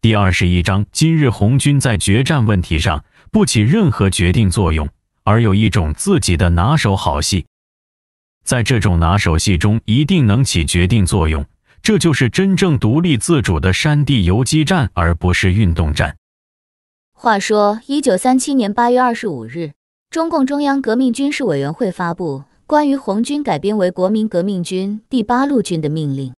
第二十一章：今日红军在决战问题上不起任何决定作用，而有一种自己的拿手好戏，在这种拿手戏中一定能起决定作用。这就是真正独立自主的山地游击战，而不是运动战。话说，一九三七年八月二十五日，中共中央革命军事委员会发布关于红军改编为国民革命军第八路军的命令，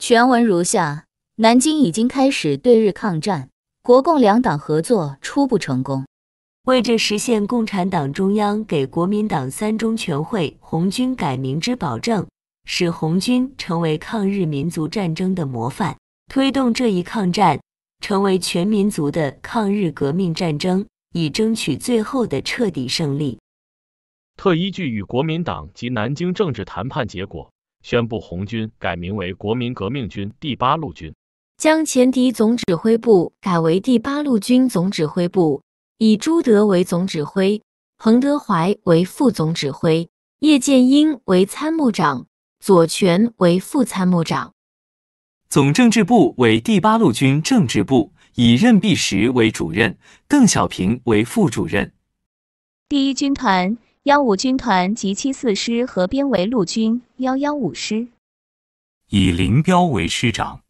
全文如下。南京已经开始对日抗战，国共两党合作初步成功。为着实现共产党中央给国民党三中全会红军改名之保证，使红军成为抗日民族战争的模范，推动这一抗战成为全民族的抗日革命战争，以争取最后的彻底胜利，特依据与国民党及南京政治谈判结果，宣布红军改名为国民革命军第八路军。将前敌总指挥部改为第八路军总指挥部，以朱德为总指挥，彭德怀为副总指挥，叶剑英为参谋长，左权为副参谋长。总政治部为第八路军政治部，以任弼时为主任，邓小平为副主任。第一军团、幺五军团及七四师合编为陆军幺幺五师，以林彪为师长。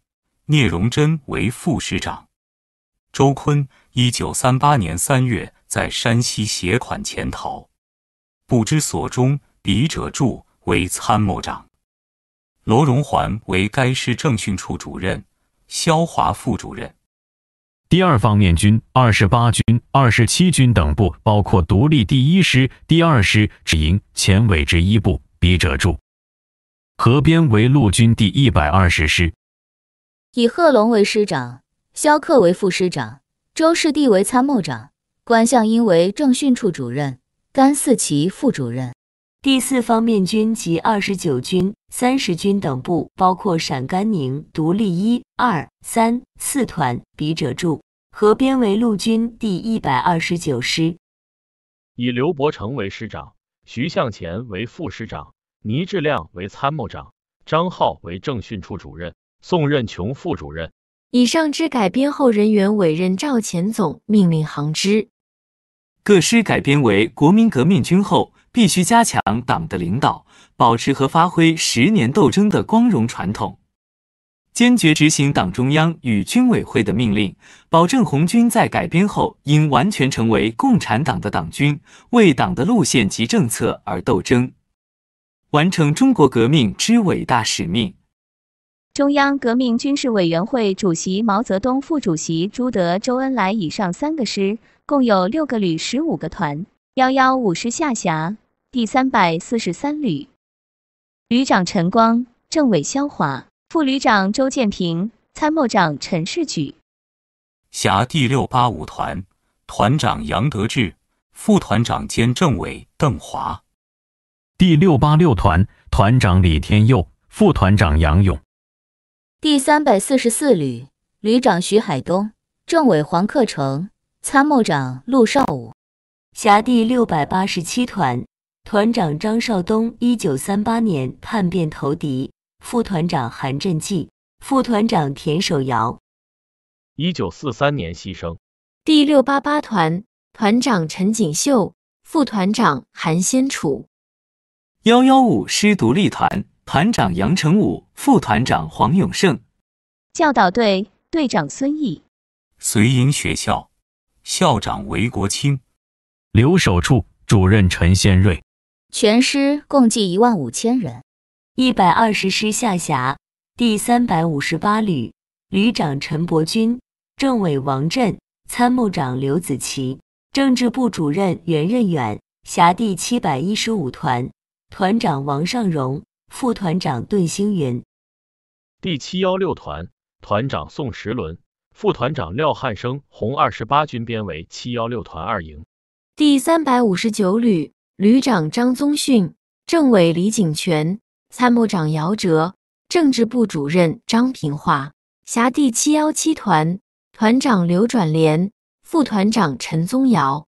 聂荣臻为副师长，周坤一九三八年三月在山西携款潜逃，不知所终。笔者注为参谋长，罗荣桓为该师政训处主任，肖华副主任。第二方面军二十八军、二十七军等部包括独立第一师、第二师、直营、前委之一部。笔者注河边为陆军第一百二十师。以贺龙为师长，萧克为副师长，周士第为参谋长，关向应为政训处主任，甘四奇副主任。第四方面军及二十九军、三十军等部，包括陕甘宁独立一二三四团，笔者注合编为陆军第一百二十九师。以刘伯承为师长，徐向前为副师长，倪志亮为参谋长，张浩为政训处主任。宋任穷副主任，以上之改编后人员委任赵钱总命令行之。各师改编为国民革命军后，必须加强党的领导，保持和发挥十年斗争的光荣传统，坚决执行党中央与军委会的命令，保证红军在改编后应完全成为共产党的党军，为党的路线及政策而斗争，完成中国革命之伟大使命。中央革命军事委员会主席毛泽东，副主席朱德、周恩来，以上三个师共有六个旅、十五个团。幺幺五师下辖第三百四十三旅，旅长陈光，政委肖华，副旅长周建平，参谋长陈士举，辖第六八五团，团长杨得志，副团长兼政委邓华；第六八六团，团长李天佑，副团长杨勇。第三百四十四旅旅长徐海东，政委黄克诚，参谋长陆绍武，辖第六百八十七团，团长张绍东，一九三八年叛变投敌，副团长韩振济，副团长田守尧，一九四三年牺牲。第六八八团团长陈锦秀，副团长韩先楚。幺幺五师独立团。团长杨成武，副团长黄永胜，教导队队长孙毅，绥营学校校长韦国清，留守处主任陈先瑞，全师共计一万五千人，一百二十师下辖第三百五十八旅，旅长陈伯钧，政委王震，参谋长刘子奇，政治部主任袁任远，辖第七百一十五团，团长王尚荣。副团长顿星云，第七幺六团团长宋时轮，副团长廖汉生。红二十八军编为七幺六团二营。第三百五十九旅旅长张宗训，政委李景泉，参谋长姚哲，政治部主任张平化。辖第七幺七团团长刘转莲，副团长陈宗尧。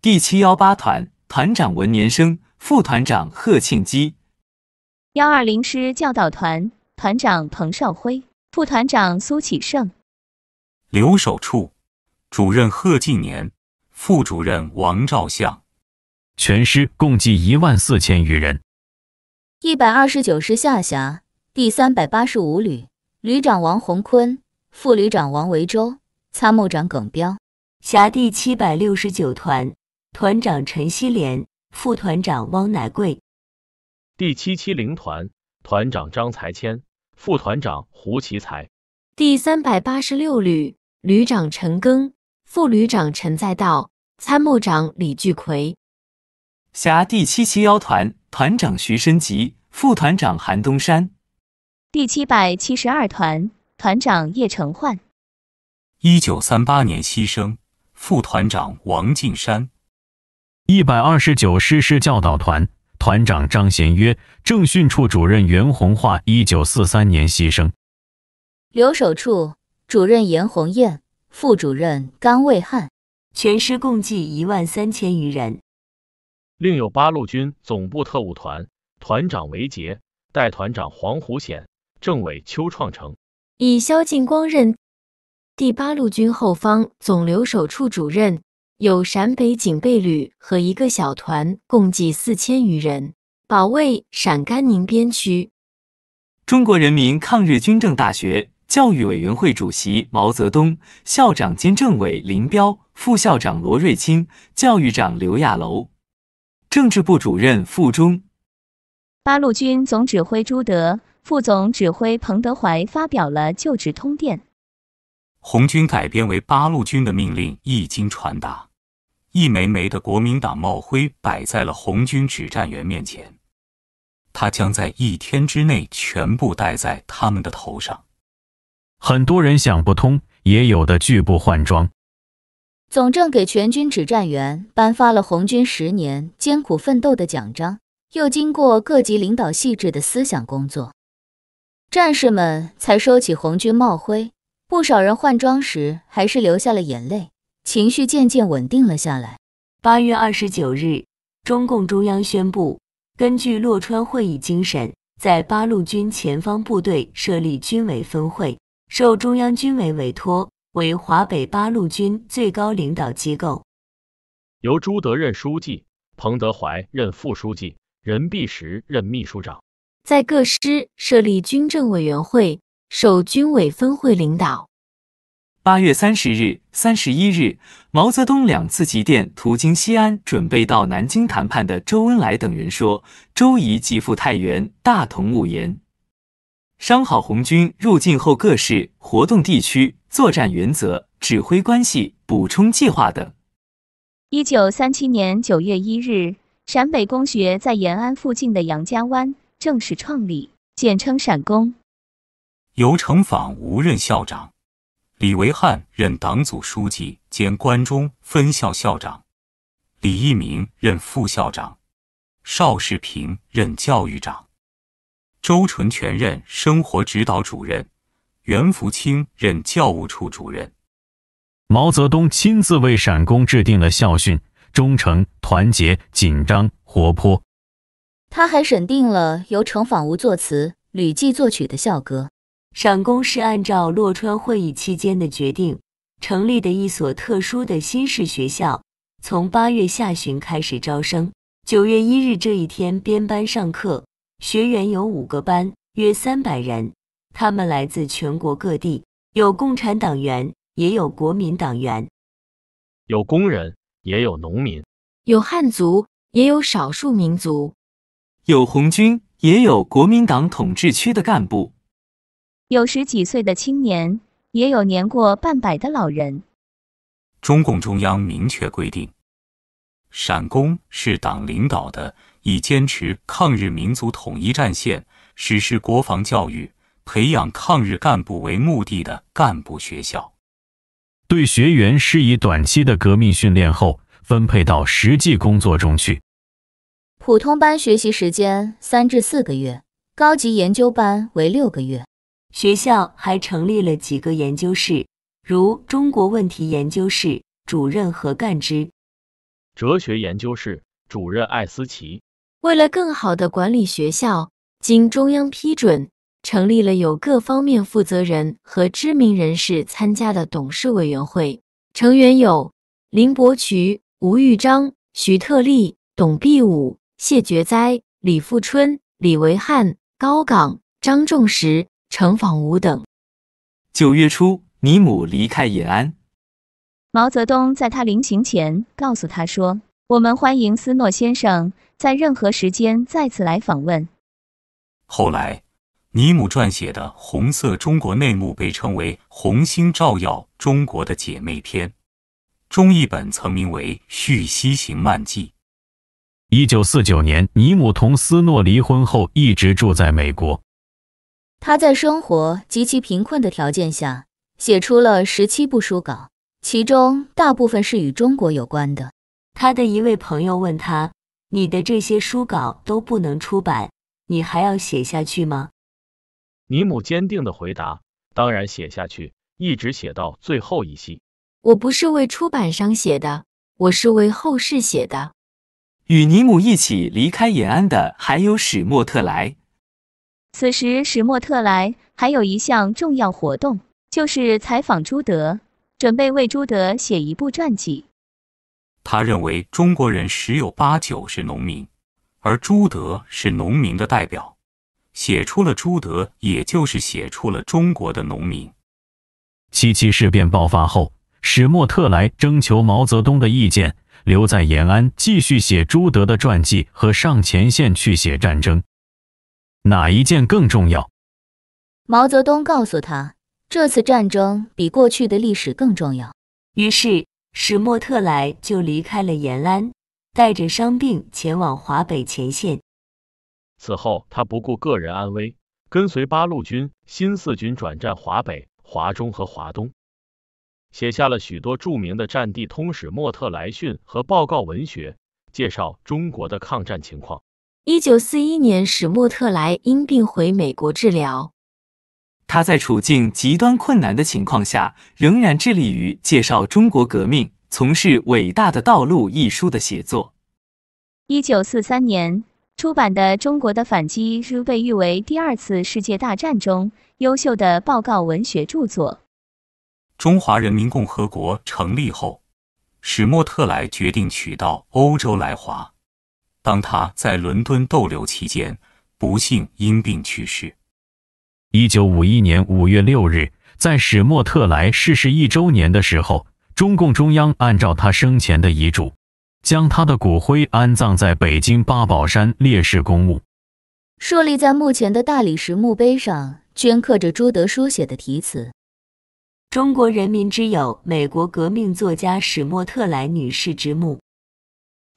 第七幺八团团长文年生，副团长贺庆基。幺二零师教导团团长彭少辉，副团长苏启胜，留守处主任贺晋年，副主任王照相，全师共计一万四千余人。一百二十九师下辖第三百八十五旅，旅长王洪坤，副旅长王维洲，参谋长耿彪，辖第七百六十九团，团长陈锡联，副团长汪乃贵。第七七零团团长张才千，副团长胡奇才；第三百八十六旅旅长陈庚，副旅长陈再道，参谋长李聚奎，辖第七七幺团团长徐深吉，副团长韩东山；第七百七十二团团长叶成焕，一九三八年牺牲，副团长王进山；一百二十九师师教导团。团长张贤约，政训处主任袁洪化，一九四三年牺牲。留守处主任严红艳、副主任甘卫汉，全师共计一万三千余人。另有八路军总部特务团，团长韦杰，代团长黄虎显，政委邱创成，以萧劲光任第八路军后方总留守处主任。有陕北警备旅和一个小团，共计四千余人，保卫陕甘宁边区。中国人民抗日军政大学教育委员会主席毛泽东，校长兼政委林彪，副校长罗瑞卿，教育长刘亚楼，政治部主任傅中、八路军总指挥朱德、副总指挥彭德怀发表了就职通电。红军改编为八路军的命令一经传达。一枚枚的国民党帽徽摆在了红军指战员面前，他将在一天之内全部戴在他们的头上。很多人想不通，也有的拒不换装。总政给全军指战员颁发了红军十年艰苦奋斗的奖章，又经过各级领导细致的思想工作，战士们才收起红军帽徽。不少人换装时还是流下了眼泪。情绪渐渐稳定了下来。八月二十九日，中共中央宣布，根据洛川会议精神，在八路军前方部队设立军委分会，受中央军委委托，为华北八路军最高领导机构，由朱德任书记，彭德怀任副书记，任弼时任秘书长，在各师设立军政委员会，受军委分会领导。八月三十日、三十一日，毛泽东两次急电途经西安，准备到南京谈判的周恩来等人说：“周仪即赴太原、大同、勿言。”商好红军入晋后各市活动地区、作战原则、指挥关系、补充计划等。”一九三七年九月一日，陕北公学在延安附近的杨家湾正式创立，简称陕公，由成仿无任校长。李维汉任党组书记兼关中分校校长，李一鸣任副校长，邵世平任教育长，周纯全任生活指导主任，袁福清任教务处主任。毛泽东亲自为陕工制定了校训：忠诚、团结、紧张、活泼。他还审定了由程仿吾作词、吕骥作曲的校歌。陕工是按照洛川会议期间的决定成立的一所特殊的新式学校，从八月下旬开始招生。九月一日这一天编班上课，学员有五个班，约三百人。他们来自全国各地，有共产党员，也有国民党员，有工人，也有农民，有汉族，也有少数民族，有红军，也有国民党统治区的干部。有十几岁的青年，也有年过半百的老人。中共中央明确规定，陕工是党领导的以坚持抗日民族统一战线、实施国防教育、培养抗日干部为目的的干部学校。对学员施以短期的革命训练后，分配到实际工作中去。普通班学习时间三至四个月，高级研究班为六个月。学校还成立了几个研究室，如中国问题研究室主任何干之，哲学研究室主任艾思奇。为了更好的管理学校，经中央批准，成立了有各方面负责人和知名人士参加的董事委员会，成员有林伯渠、吴玉章、徐特立、董必武、谢觉哉、李富春、李维汉、高岗、张仲实。城防吾等。九月初，尼姆离开延安。毛泽东在他临行前告诉他说：“我们欢迎斯诺先生在任何时间再次来访问。”后来，尼姆撰写的《红色中国内幕》被称为《红星照耀中国的姐妹篇》，中译本曾名为《续西行漫记》。一九四九年，尼姆同斯诺离婚后，一直住在美国。他在生活极其贫困的条件下，写出了十七部书稿，其中大部分是与中国有关的。他的一位朋友问他：“你的这些书稿都不能出版，你还要写下去吗？”尼姆坚定的回答：“当然写下去，一直写到最后一期。我不是为出版商写的，我是为后世写的。”与尼姆一起离开延安的还有史沫特莱。此时，史沫特莱还有一项重要活动，就是采访朱德，准备为朱德写一部传记。他认为中国人十有八九是农民，而朱德是农民的代表，写出了朱德，也就是写出了中国的农民。七七事变爆发后，史沫特莱征求毛泽东的意见，留在延安继续写朱德的传记和上前线去写战争。哪一件更重要？毛泽东告诉他，这次战争比过去的历史更重要。于是史沫特莱就离开了延安，带着伤病前往华北前线。此后，他不顾个人安危，跟随八路军、新四军转战华北、华中和华东，写下了许多著名的战地通史《莫特莱讯和报告文学，介绍中国的抗战情况。一九四一年，史沫特莱因病回美国治疗。他在处境极端困难的情况下，仍然致力于介绍中国革命，从事《伟大的道路》一书的写作。一九四三年出版的《中国的反击》书，被誉为第二次世界大战中优秀的报告文学著作。中华人民共和国成立后，史沫特莱决定取道欧洲来华。当他在伦敦逗留期间不幸因病去世。一九五一年五月六日，在史沫特莱逝世一周年的时候，中共中央按照他生前的遗嘱，将他的骨灰安葬在北京八宝山烈士公墓。设立在墓前的大理石墓碑上镌刻着朱德书写的题词：“中国人民之友，美国革命作家史沫特莱女士之墓。”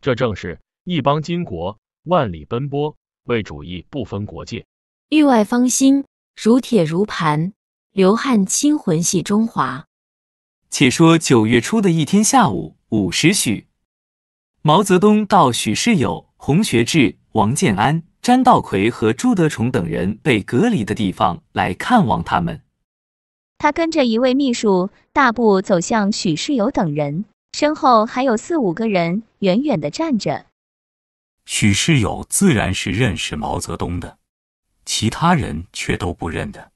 这正是。一帮金国，万里奔波，为主义不分国界。域外芳心如铁如盘，流汗清魂系中华。且说九月初的一天下午五时许，毛泽东到许世友、洪学智、王建安、詹道奎和朱德崇等人被隔离的地方来看望他们。他跟着一位秘书大步走向许世友等人，身后还有四五个人远远的站着。许世友自然是认识毛泽东的，其他人却都不认得。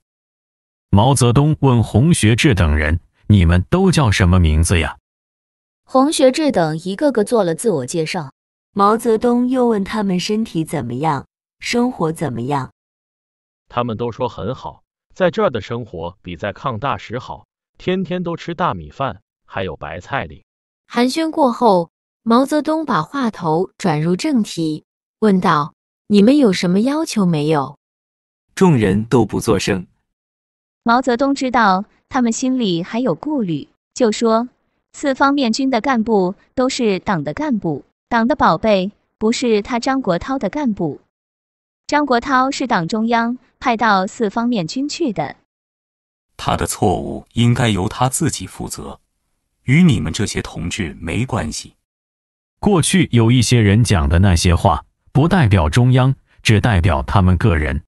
毛泽东问洪学智等人：“你们都叫什么名字呀？”洪学智等一个个做了自我介绍。毛泽东又问他们身体怎么样，生活怎么样。他们都说很好，在这儿的生活比在抗大时好，天天都吃大米饭，还有白菜吃。寒暄过后。毛泽东把话头转入正题，问道：“你们有什么要求没有？”众人都不作声。毛泽东知道他们心里还有顾虑，就说：“四方面军的干部都是党的干部，党的宝贝，不是他张国焘的干部。张国焘是党中央派到四方面军去的，他的错误应该由他自己负责，与你们这些同志没关系。”过去有一些人讲的那些话，不代表中央，只代表他们个人。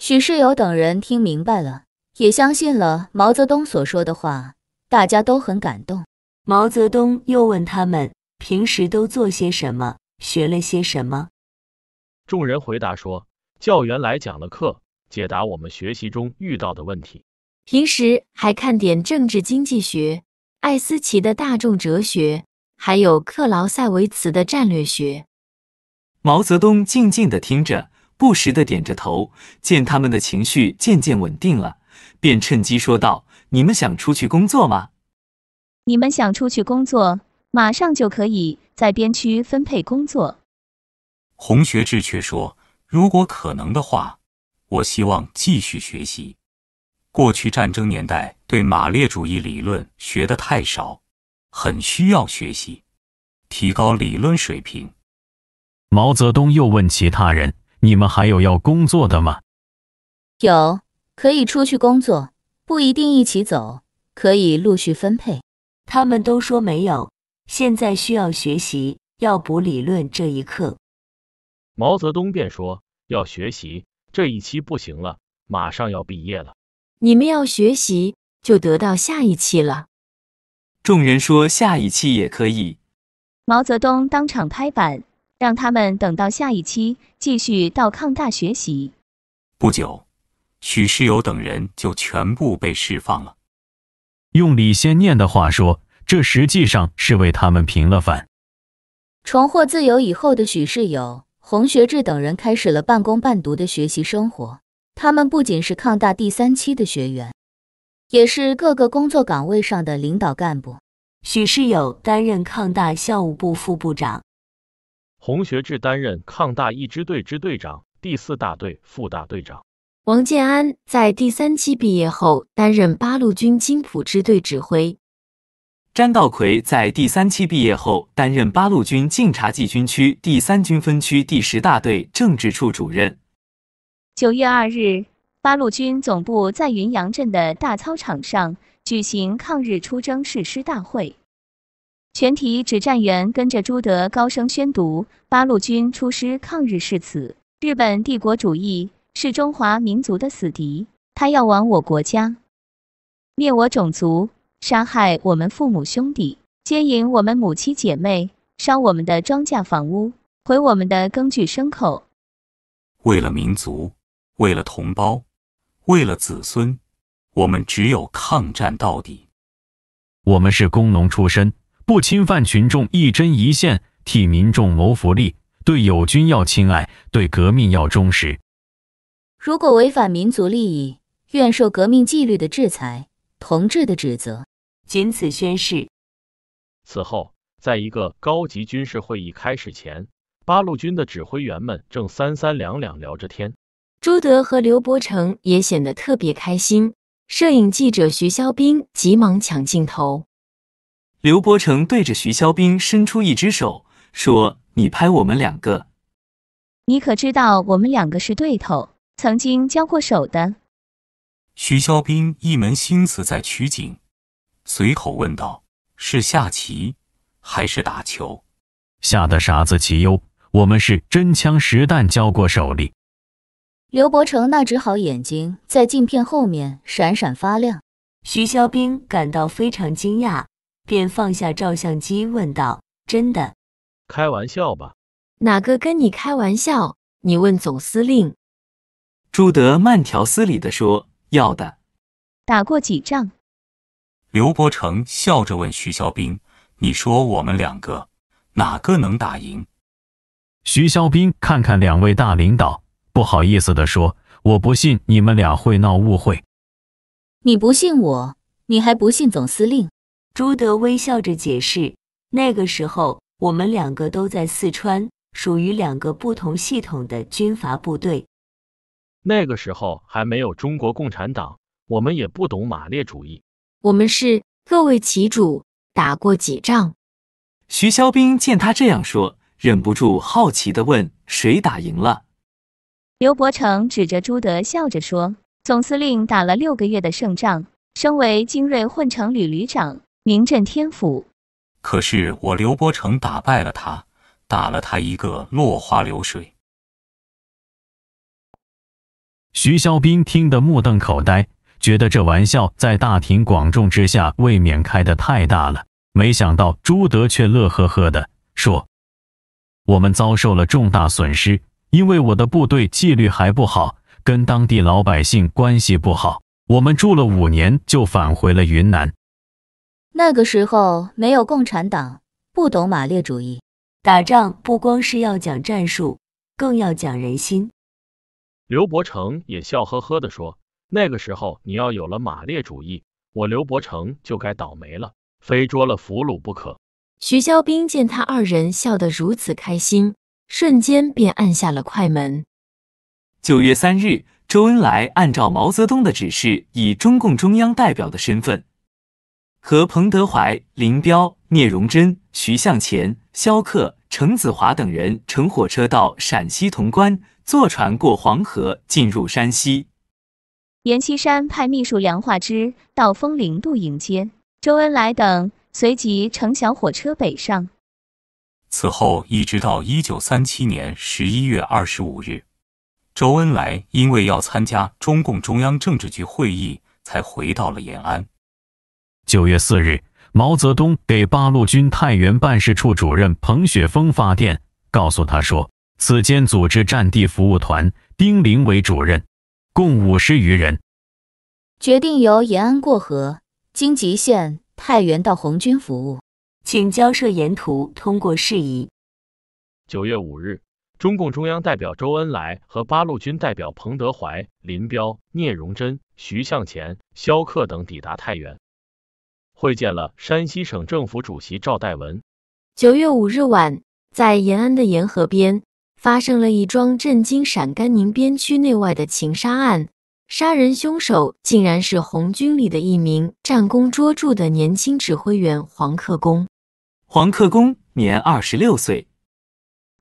许世友等人听明白了，也相信了毛泽东所说的话，大家都很感动。毛泽东又问他们平时都做些什么，学了些什么。众人回答说：教员来讲了课，解答我们学习中遇到的问题。平时还看点政治经济学，艾思奇的《大众哲学》。还有克劳塞维茨的战略学。毛泽东静静的听着，不时的点着头。见他们的情绪渐渐稳定了，便趁机说道：“你们想出去工作吗？”“你们想出去工作，马上就可以在边区分配工作。”洪学智却说：“如果可能的话，我希望继续学习。过去战争年代对马列主义理论学的太少。”很需要学习，提高理论水平。毛泽东又问其他人：“你们还有要工作的吗？”“有，可以出去工作，不一定一起走，可以陆续分配。”他们都说没有。现在需要学习，要补理论这一课。毛泽东便说：“要学习这一期不行了，马上要毕业了，你们要学习就得到下一期了。”众人说下一期也可以。毛泽东当场拍板，让他们等到下一期继续到抗大学习。不久，许世友等人就全部被释放了。用李先念的话说，这实际上是为他们平了反。重获自由以后的许世友、洪学智等人开始了半工半读的学习生活。他们不仅是抗大第三期的学员。也是各个工作岗位上的领导干部。许世友担任抗大校务部副部长，洪学智担任抗大一支队支队长、第四大队副大队长。王建安在第三期毕业后担任八路军津浦支队指挥。詹道奎在第三期毕业后担任八路军晋察冀军区第三军分区第十大队政治处主任。九月二日。八路军总部在云阳镇的大操场上举行抗日出征誓师大会，全体指战员跟着朱德高声宣读八路军出师抗日誓词：日本帝国主义是中华民族的死敌，他要亡我国家，灭我种族，杀害我们父母兄弟，奸淫我们母妻姐妹，烧我们的庄稼房屋，毁我们的耕具牲口。为了民族，为了同胞。为了子孙，我们只有抗战到底。我们是工农出身，不侵犯群众，一针一线替民众谋福利。对友军要亲爱，对革命要忠实。如果违反民族利益，愿受革命纪律的制裁，同志的指责。仅此宣誓。此后，在一个高级军事会议开始前，八路军的指挥员们正三三两两聊着天。朱德和刘伯承也显得特别开心。摄影记者徐肖冰急忙抢镜头。刘伯承对着徐肖冰伸出一只手，说：“你拍我们两个。”“你可知道我们两个是对头，曾经交过手的？”徐肖冰一门心思在取景，随口问道：“是下棋，还是打球？”“吓得傻子齐优，我们是真枪实弹交过手哩。”刘伯承那只好眼睛在镜片后面闪闪发亮，徐肖冰感到非常惊讶，便放下照相机问道：“真的？开玩笑吧？哪个跟你开玩笑？你问总司令。”朱德慢条斯理地说：“要的。”“打过几仗？”刘伯承笑着问徐肖冰：“你说我们两个哪个能打赢？”徐肖冰看看两位大领导。不好意思的说，我不信你们俩会闹误会。你不信我，你还不信总司令？朱德微笑着解释，那个时候我们两个都在四川，属于两个不同系统的军阀部队。那个时候还没有中国共产党，我们也不懂马列主义，我们是各为其主，打过几仗。徐肖冰见他这样说，忍不住好奇的问：谁打赢了？刘伯承指着朱德笑着说：“总司令打了六个月的胜仗，升为精锐混成旅旅长，名震天府。可是我刘伯承打败了他，打了他一个落花流水。”徐肖冰听得目瞪口呆，觉得这玩笑在大庭广众之下未免开得太大了。没想到朱德却乐呵呵的说：“我们遭受了重大损失。”因为我的部队纪律还不好，跟当地老百姓关系不好，我们住了五年就返回了云南。那个时候没有共产党，不懂马列主义，打仗不光是要讲战术，更要讲人心。刘伯承也笑呵呵地说：“那个时候你要有了马列主义，我刘伯承就该倒霉了，非捉了俘虏不可。”徐肖冰见他二人笑得如此开心。瞬间便按下了快门。九月三日，周恩来按照毛泽东的指示，以中共中央代表的身份，和彭德怀、林彪、聂荣臻、徐向前、萧克、程子华等人乘火车到陕西潼关，坐船过黄河进入山西。阎锡山派秘书梁化之到风陵渡迎接周恩来等，随即乘小火车北上。此后一直到一九三七年十一月二十五日，周恩来因为要参加中共中央政治局会议，才回到了延安。九月四日，毛泽东给八路军太原办事处主任彭雪枫发电，告诉他说：“此间组织战地服务团，丁玲为主任，共五十余人，决定由延安过河，经吉县、太原到红军服务。”请交涉沿途通过事宜。九月五日，中共中央代表周恩来和八路军代表彭德怀、林彪、聂荣臻、徐向前、萧克等抵达太原，会见了山西省政府主席赵戴文。九月五日晚，在延安的延河边发生了一桩震惊陕甘宁边区内外的情杀案，杀人凶手竟然是红军里的一名战功卓著的年轻指挥员黄克功。黄克功年二十六岁，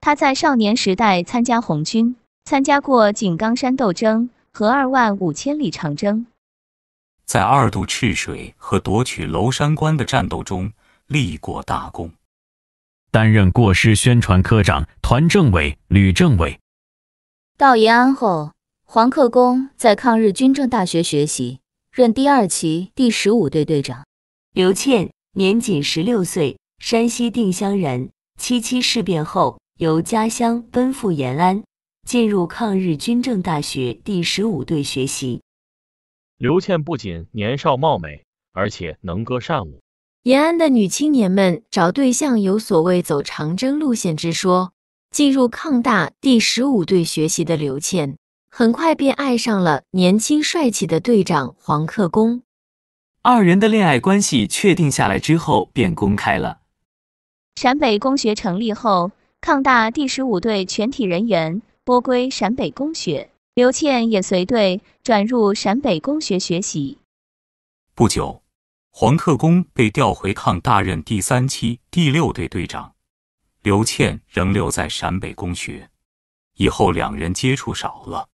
他在少年时代参加红军，参加过井冈山斗争和二万五千里长征，在二渡赤水和夺取娄山关的战斗中立过大功，担任过师宣传科长、团政委、旅政委。到延安后，黄克功在抗日军政大学学习，任第二期第十五队队长。刘倩年仅十六岁。山西定襄人，七七事变后由家乡奔赴延安，进入抗日军政大学第十五队学习。刘倩不仅年少貌美，而且能歌善舞。延安的女青年们找对象，有所谓“走长征路线”之说。进入抗大第十五队学习的刘倩，很快便爱上了年轻帅气的队长黄克功。二人的恋爱关系确定下来之后，便公开了。陕北公学成立后，抗大第十五队全体人员拨归陕北公学，刘倩也随队转入陕北公学学习。不久，黄克功被调回抗大任第三期第六队队长，刘倩仍留在陕北公学。以后两人接触少了，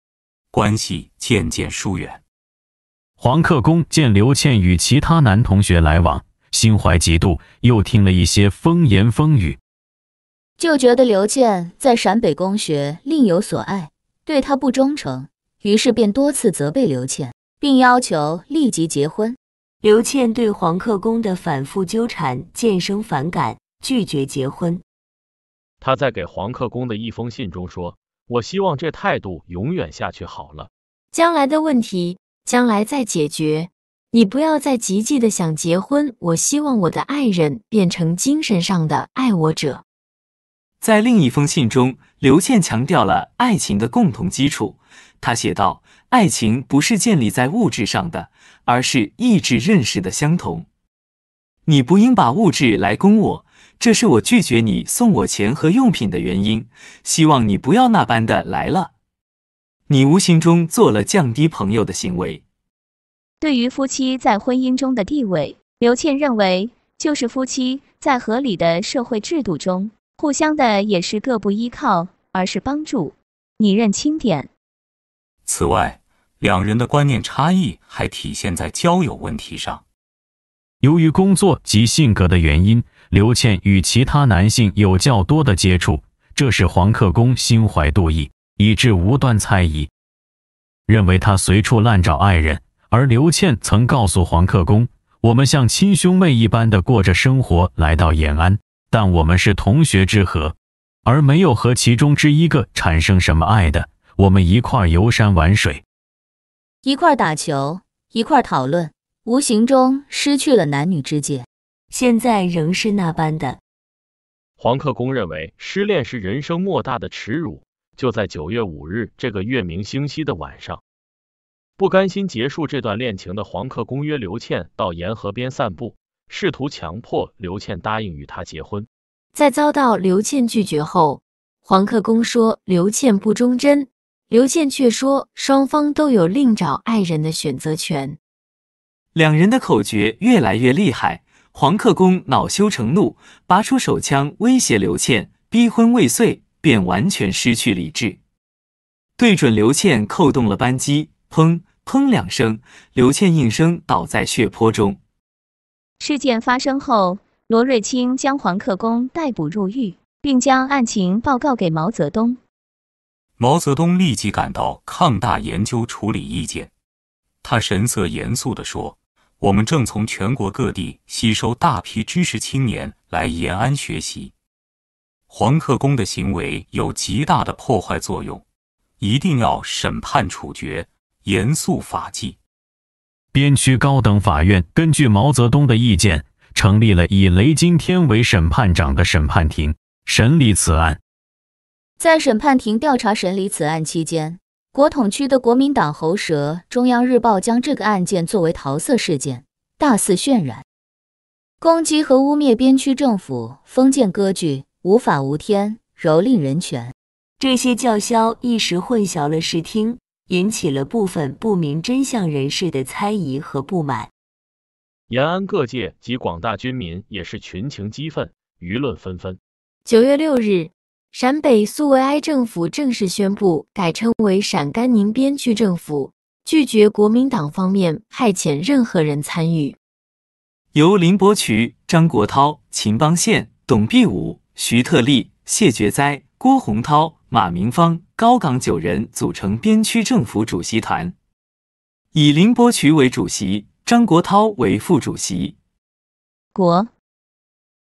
关系渐渐疏远。黄克功见刘倩与其他男同学来往。心怀嫉妒，又听了一些风言风语，就觉得刘倩在陕北公学另有所爱，对他不忠诚，于是便多次责备刘倩，并要求立即结婚。刘倩对黄克功的反复纠缠渐生反感，拒绝结婚。他在给黄克功的一封信中说：“我希望这态度永远下去好了，将来的问题将来再解决。”你不要再急急的想结婚。我希望我的爱人变成精神上的爱我者。在另一封信中，刘倩强调了爱情的共同基础。他写道：“爱情不是建立在物质上的，而是意志认识的相同。你不应把物质来供我，这是我拒绝你送我钱和用品的原因。希望你不要那般的来了。你无形中做了降低朋友的行为。”对于夫妻在婚姻中的地位，刘倩认为，就是夫妻在合理的社会制度中，互相的也是各不依靠，而是帮助。你认清点。此外，两人的观念差异还体现在交友问题上。由于工作及性格的原因，刘倩与其他男性有较多的接触，这使黄克功心怀妒意，以致无端猜疑，认为他随处乱找爱人。而刘倩曾告诉黄克功：“我们像亲兄妹一般的过着生活，来到延安，但我们是同学之和，而没有和其中之一个产生什么爱的。我们一块游山玩水，一块打球，一块讨论，无形中失去了男女之界。现在仍是那般的。”黄克功认为失恋是人生莫大的耻辱。就在九月五日这个月明星稀的晚上。不甘心结束这段恋情的黄克公约刘倩到沿河边散步，试图强迫刘倩答应与他结婚。在遭到刘倩拒绝后，黄克公说刘倩不忠贞，刘倩却说双方都有另找爱人的选择权。两人的口角越来越厉害，黄克公恼羞成怒，拔出手枪威胁刘倩逼婚未遂，便完全失去理智，对准刘倩扣动了扳机，砰！砰两声，刘倩应声倒在血泊中。事件发生后，罗瑞卿将黄克功逮捕入狱，并将案情报告给毛泽东。毛泽东立即赶到抗大研究处理意见。他神色严肃地说：“我们正从全国各地吸收大批知识青年来延安学习，黄克功的行为有极大的破坏作用，一定要审判处决。”严肃法纪。边区高等法院根据毛泽东的意见，成立了以雷惊天为审判长的审判庭，审理此案。在审判庭调查审理此案期间，国统区的国民党喉舌《中央日报》将这个案件作为桃色事件，大肆渲染、攻击和污蔑边区政府封建割据、无法无天、蹂躏人权。这些叫嚣一时混淆了视听。引起了部分不明真相人士的猜疑和不满。延安各界及广大军民也是群情激愤，舆论纷纷。九月六日，陕北苏维埃政府正式宣布改称为陕甘宁边区政府，拒绝国民党方面派遣任何人参与。由林伯渠、张国焘、秦邦宪、董必武、徐特立、谢觉哉、郭洪涛、马明芳、高岗九人组成边区政府主席团，以林伯渠为主席，张国焘为副主席。国，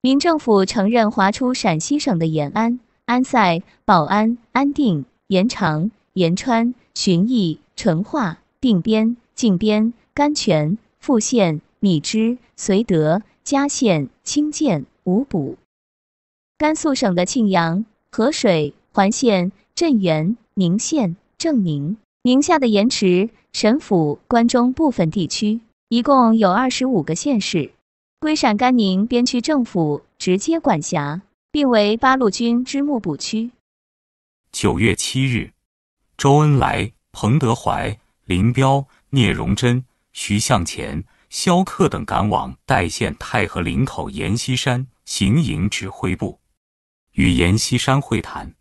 民政府承认划出陕西省的延安、安塞、保安、安定、延长、延川、旬邑、淳化、定边、靖边、甘泉、富县、米脂、绥德、嘉县、清涧、五堡；甘肃省的庆阳、合水、环县。镇原、宁县、正宁、宁夏的盐池、神府、关中部分地区，一共有二十五个县市，归陕甘宁边区政府直接管辖，并为八路军之幕补区。九月七日，周恩来、彭德怀、林彪、聂荣臻、徐向前、萧克等赶往代县太和岭口阎锡山行营指挥部，与阎锡山会谈。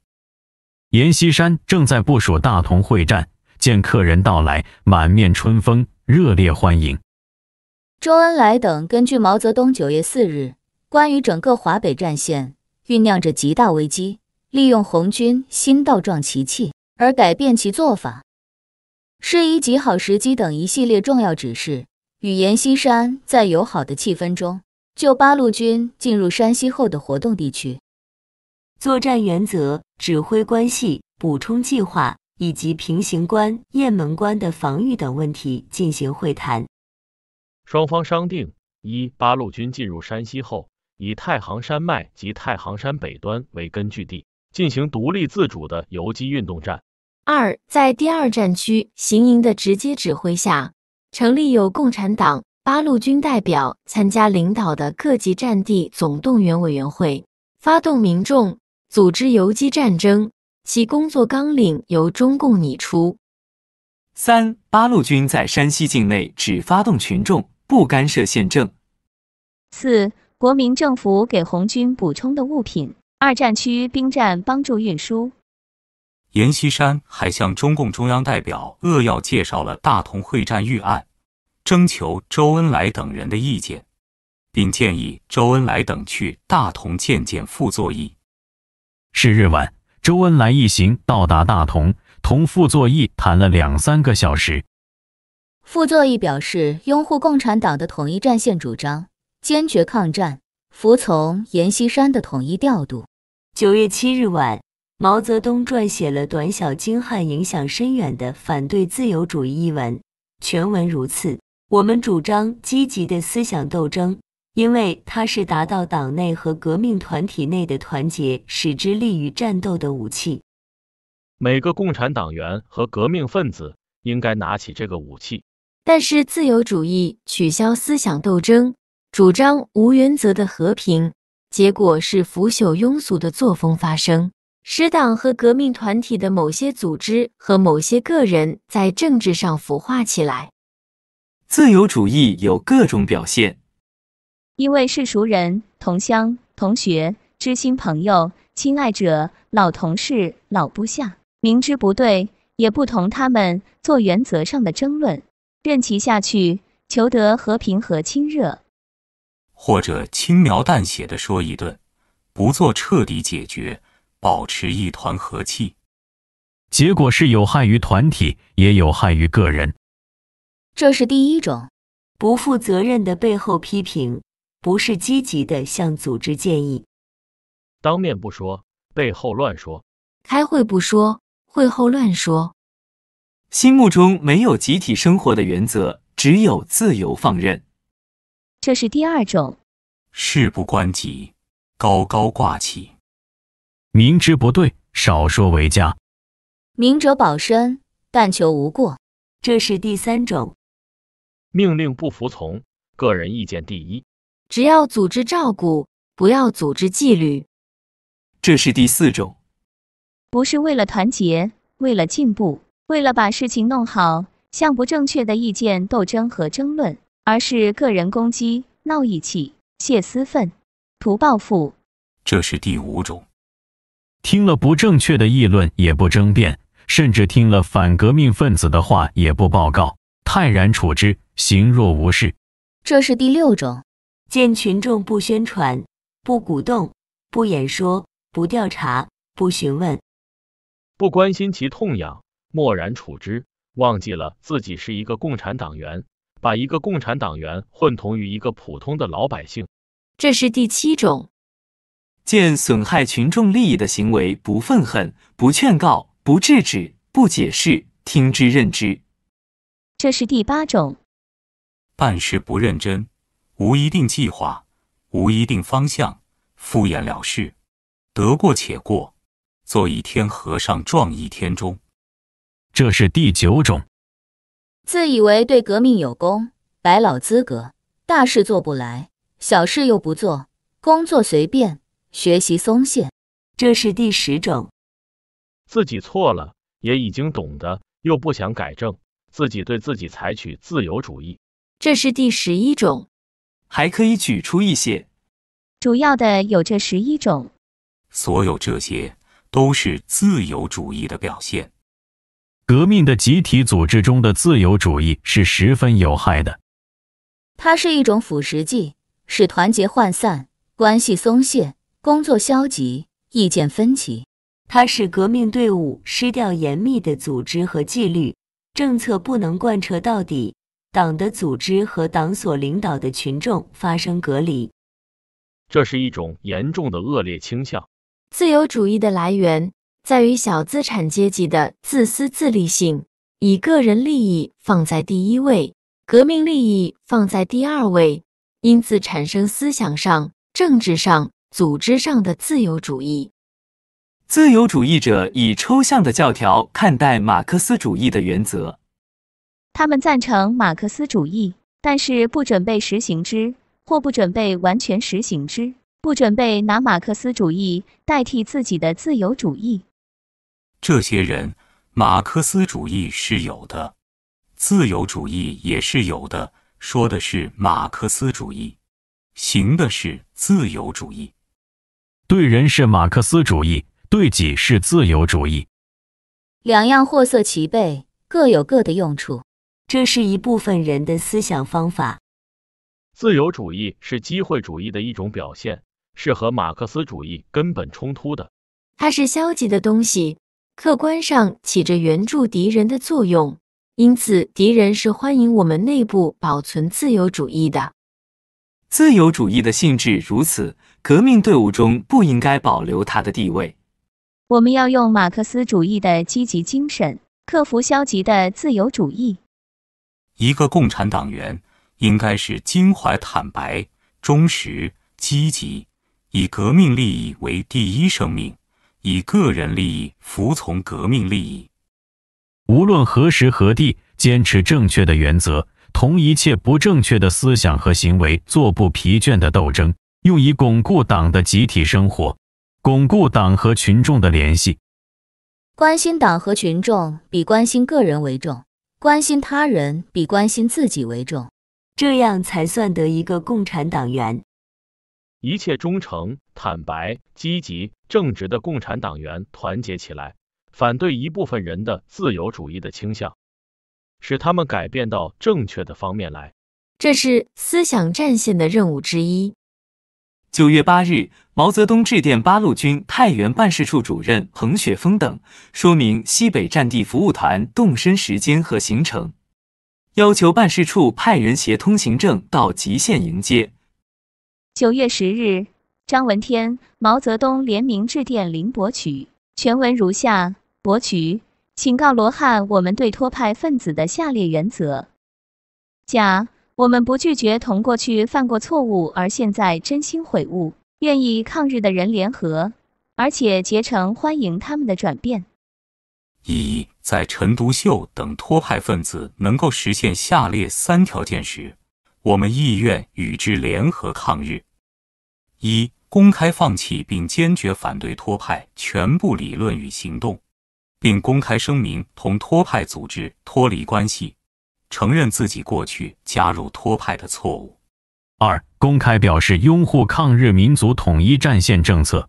阎锡山正在部署大同会战，见客人到来，满面春风，热烈欢迎周恩来等。根据毛泽东九月四日关于整个华北战线酝酿着极大危机，利用红军新到壮其气而改变其做法，适宜极好时机等一系列重要指示，与阎锡山在友好的气氛中就八路军进入山西后的活动地区。作战原则、指挥关系、补充计划以及平型关、雁门关的防御等问题进行会谈。双方商定：一、八路军进入山西后，以太行山脉及太行山北端为根据地，进行独立自主的游击运动战；二、在第二战区行营的直接指挥下，成立有共产党、八路军代表参加领导的各级战地总动员委员会，发动民众。组织游击战争，其工作纲领由中共拟出。三八路军在山西境内只发动群众，不干涉宪政。四国民政府给红军补充的物品，二战区兵站帮助运输。阎锡山还向中共中央代表扼要介绍了大同会战预案，征求周恩来等人的意见，并建议周恩来等去大同见见傅作义。是日晚，周恩来一行到达大同，同傅作义谈了两三个小时。傅作义表示拥护共产党的统一战线主张，坚决抗战，服从阎锡山的统一调度。九月七日晚，毛泽东撰写了短小精悍、影响深远的《反对自由主义》一文，全文如此：我们主张积极的思想斗争。因为它是达到党内和革命团体内的团结，使之利于战斗的武器。每个共产党员和革命分子应该拿起这个武器。但是自由主义取消思想斗争，主张无原则的和平，结果是腐朽庸俗的作风发生，使党和革命团体的某些组织和某些个人在政治上腐化起来。自由主义有各种表现。因为是熟人、同乡、同学、知心朋友、亲爱者、老同事、老部下，明知不对，也不同他们做原则上的争论，任其下去，求得和平和亲热，或者轻描淡写的说一顿，不做彻底解决，保持一团和气，结果是有害于团体，也有害于个人。这是第一种，不负责任的背后批评。不是积极的向组织建议，当面不说，背后乱说；开会不说，会后乱说。心目中没有集体生活的原则，只有自由放任。这是第二种。事不关己，高高挂起。明知不对，少说为佳。明哲保身，但求无过。这是第三种。命令不服从，个人意见第一。只要组织照顾，不要组织纪律，这是第四种，不是为了团结，为了进步，为了把事情弄好，向不正确的意见斗争和争论，而是个人攻击，闹意气，泄私愤，图报复，这是第五种，听了不正确的议论也不争辩，甚至听了反革命分子的话也不报告，泰然处之，行若无事，这是第六种。见群众不宣传、不鼓动、不演说、不调查、不询问、不关心其痛痒，漠然处之，忘记了自己是一个共产党员，把一个共产党员混同于一个普通的老百姓。这是第七种，见损害群众利益的行为不愤恨、不劝告、不制止、不解释，听之任之。这是第八种，办事不认真。无一定计划，无一定方向，敷衍了事，得过且过，做一天和尚撞一天钟，这是第九种。自以为对革命有功，百老资格，大事做不来，小事又不做，工作随便，学习松懈，这是第十种。自己错了，也已经懂得，又不想改正，自己对自己采取自由主义，这是第十一种。还可以举出一些，主要的有这十一种。所有这些都是自由主义的表现。革命的集体组织中的自由主义是十分有害的。它是一种腐蚀剂，使团结涣散，关系松懈，工作消极，意见分歧。它使革命队伍失掉严密的组织和纪律，政策不能贯彻到底。党的组织和党所领导的群众发生隔离，这是一种严重的恶劣倾向。自由主义的来源在于小资产阶级的自私自利性，以个人利益放在第一位，革命利益放在第二位，因此产生思想上、政治上、组织上的自由主义。自由主义者以抽象的教条看待马克思主义的原则。他们赞成马克思主义，但是不准备实行之，或不准备完全实行之，不准备拿马克思主义代替自己的自由主义。这些人，马克思主义是有的，自由主义也是有的。说的是马克思主义，行的是自由主义，对人是马克思主义，对己是自由主义。两样货色齐备，各有各的用处。这是一部分人的思想方法。自由主义是机会主义的一种表现，是和马克思主义根本冲突的。它是消极的东西，客观上起着援助敌人的作用。因此，敌人是欢迎我们内部保存自由主义的。自由主义的性质如此，革命队伍中不应该保留它的地位。我们要用马克思主义的积极精神克服消极的自由主义。一个共产党员应该是襟怀坦白、忠实、积极，以革命利益为第一生命，以个人利益服从革命利益。无论何时何地，坚持正确的原则，同一切不正确的思想和行为做不疲倦的斗争，用以巩固党的集体生活，巩固党和群众的联系。关心党和群众比关心个人为重。关心他人比关心自己为重，这样才算得一个共产党员。一切忠诚、坦白、积极、正直的共产党员团结起来，反对一部分人的自由主义的倾向，使他们改变到正确的方面来，这是思想战线的任务之一。九月八日，毛泽东致电八路军太原办事处主任彭雪枫等，说明西北战地服务团动身时间和行程，要求办事处派人携通行证到极限迎接。九月十日，张闻天、毛泽东联名致电林伯渠，全文如下：伯渠，请告罗汉，我们对托派分子的下列原则：甲。我们不拒绝同过去犯过错误而现在真心悔悟、愿意抗日的人联合，而且竭诚欢迎他们的转变。一，在陈独秀等托派分子能够实现下列三条件时，我们意愿与之联合抗日：一、公开放弃并坚决反对托派全部理论与行动，并公开声明同托派组织脱离关系。承认自己过去加入托派的错误，二公开表示拥护抗日民族统一战线政策，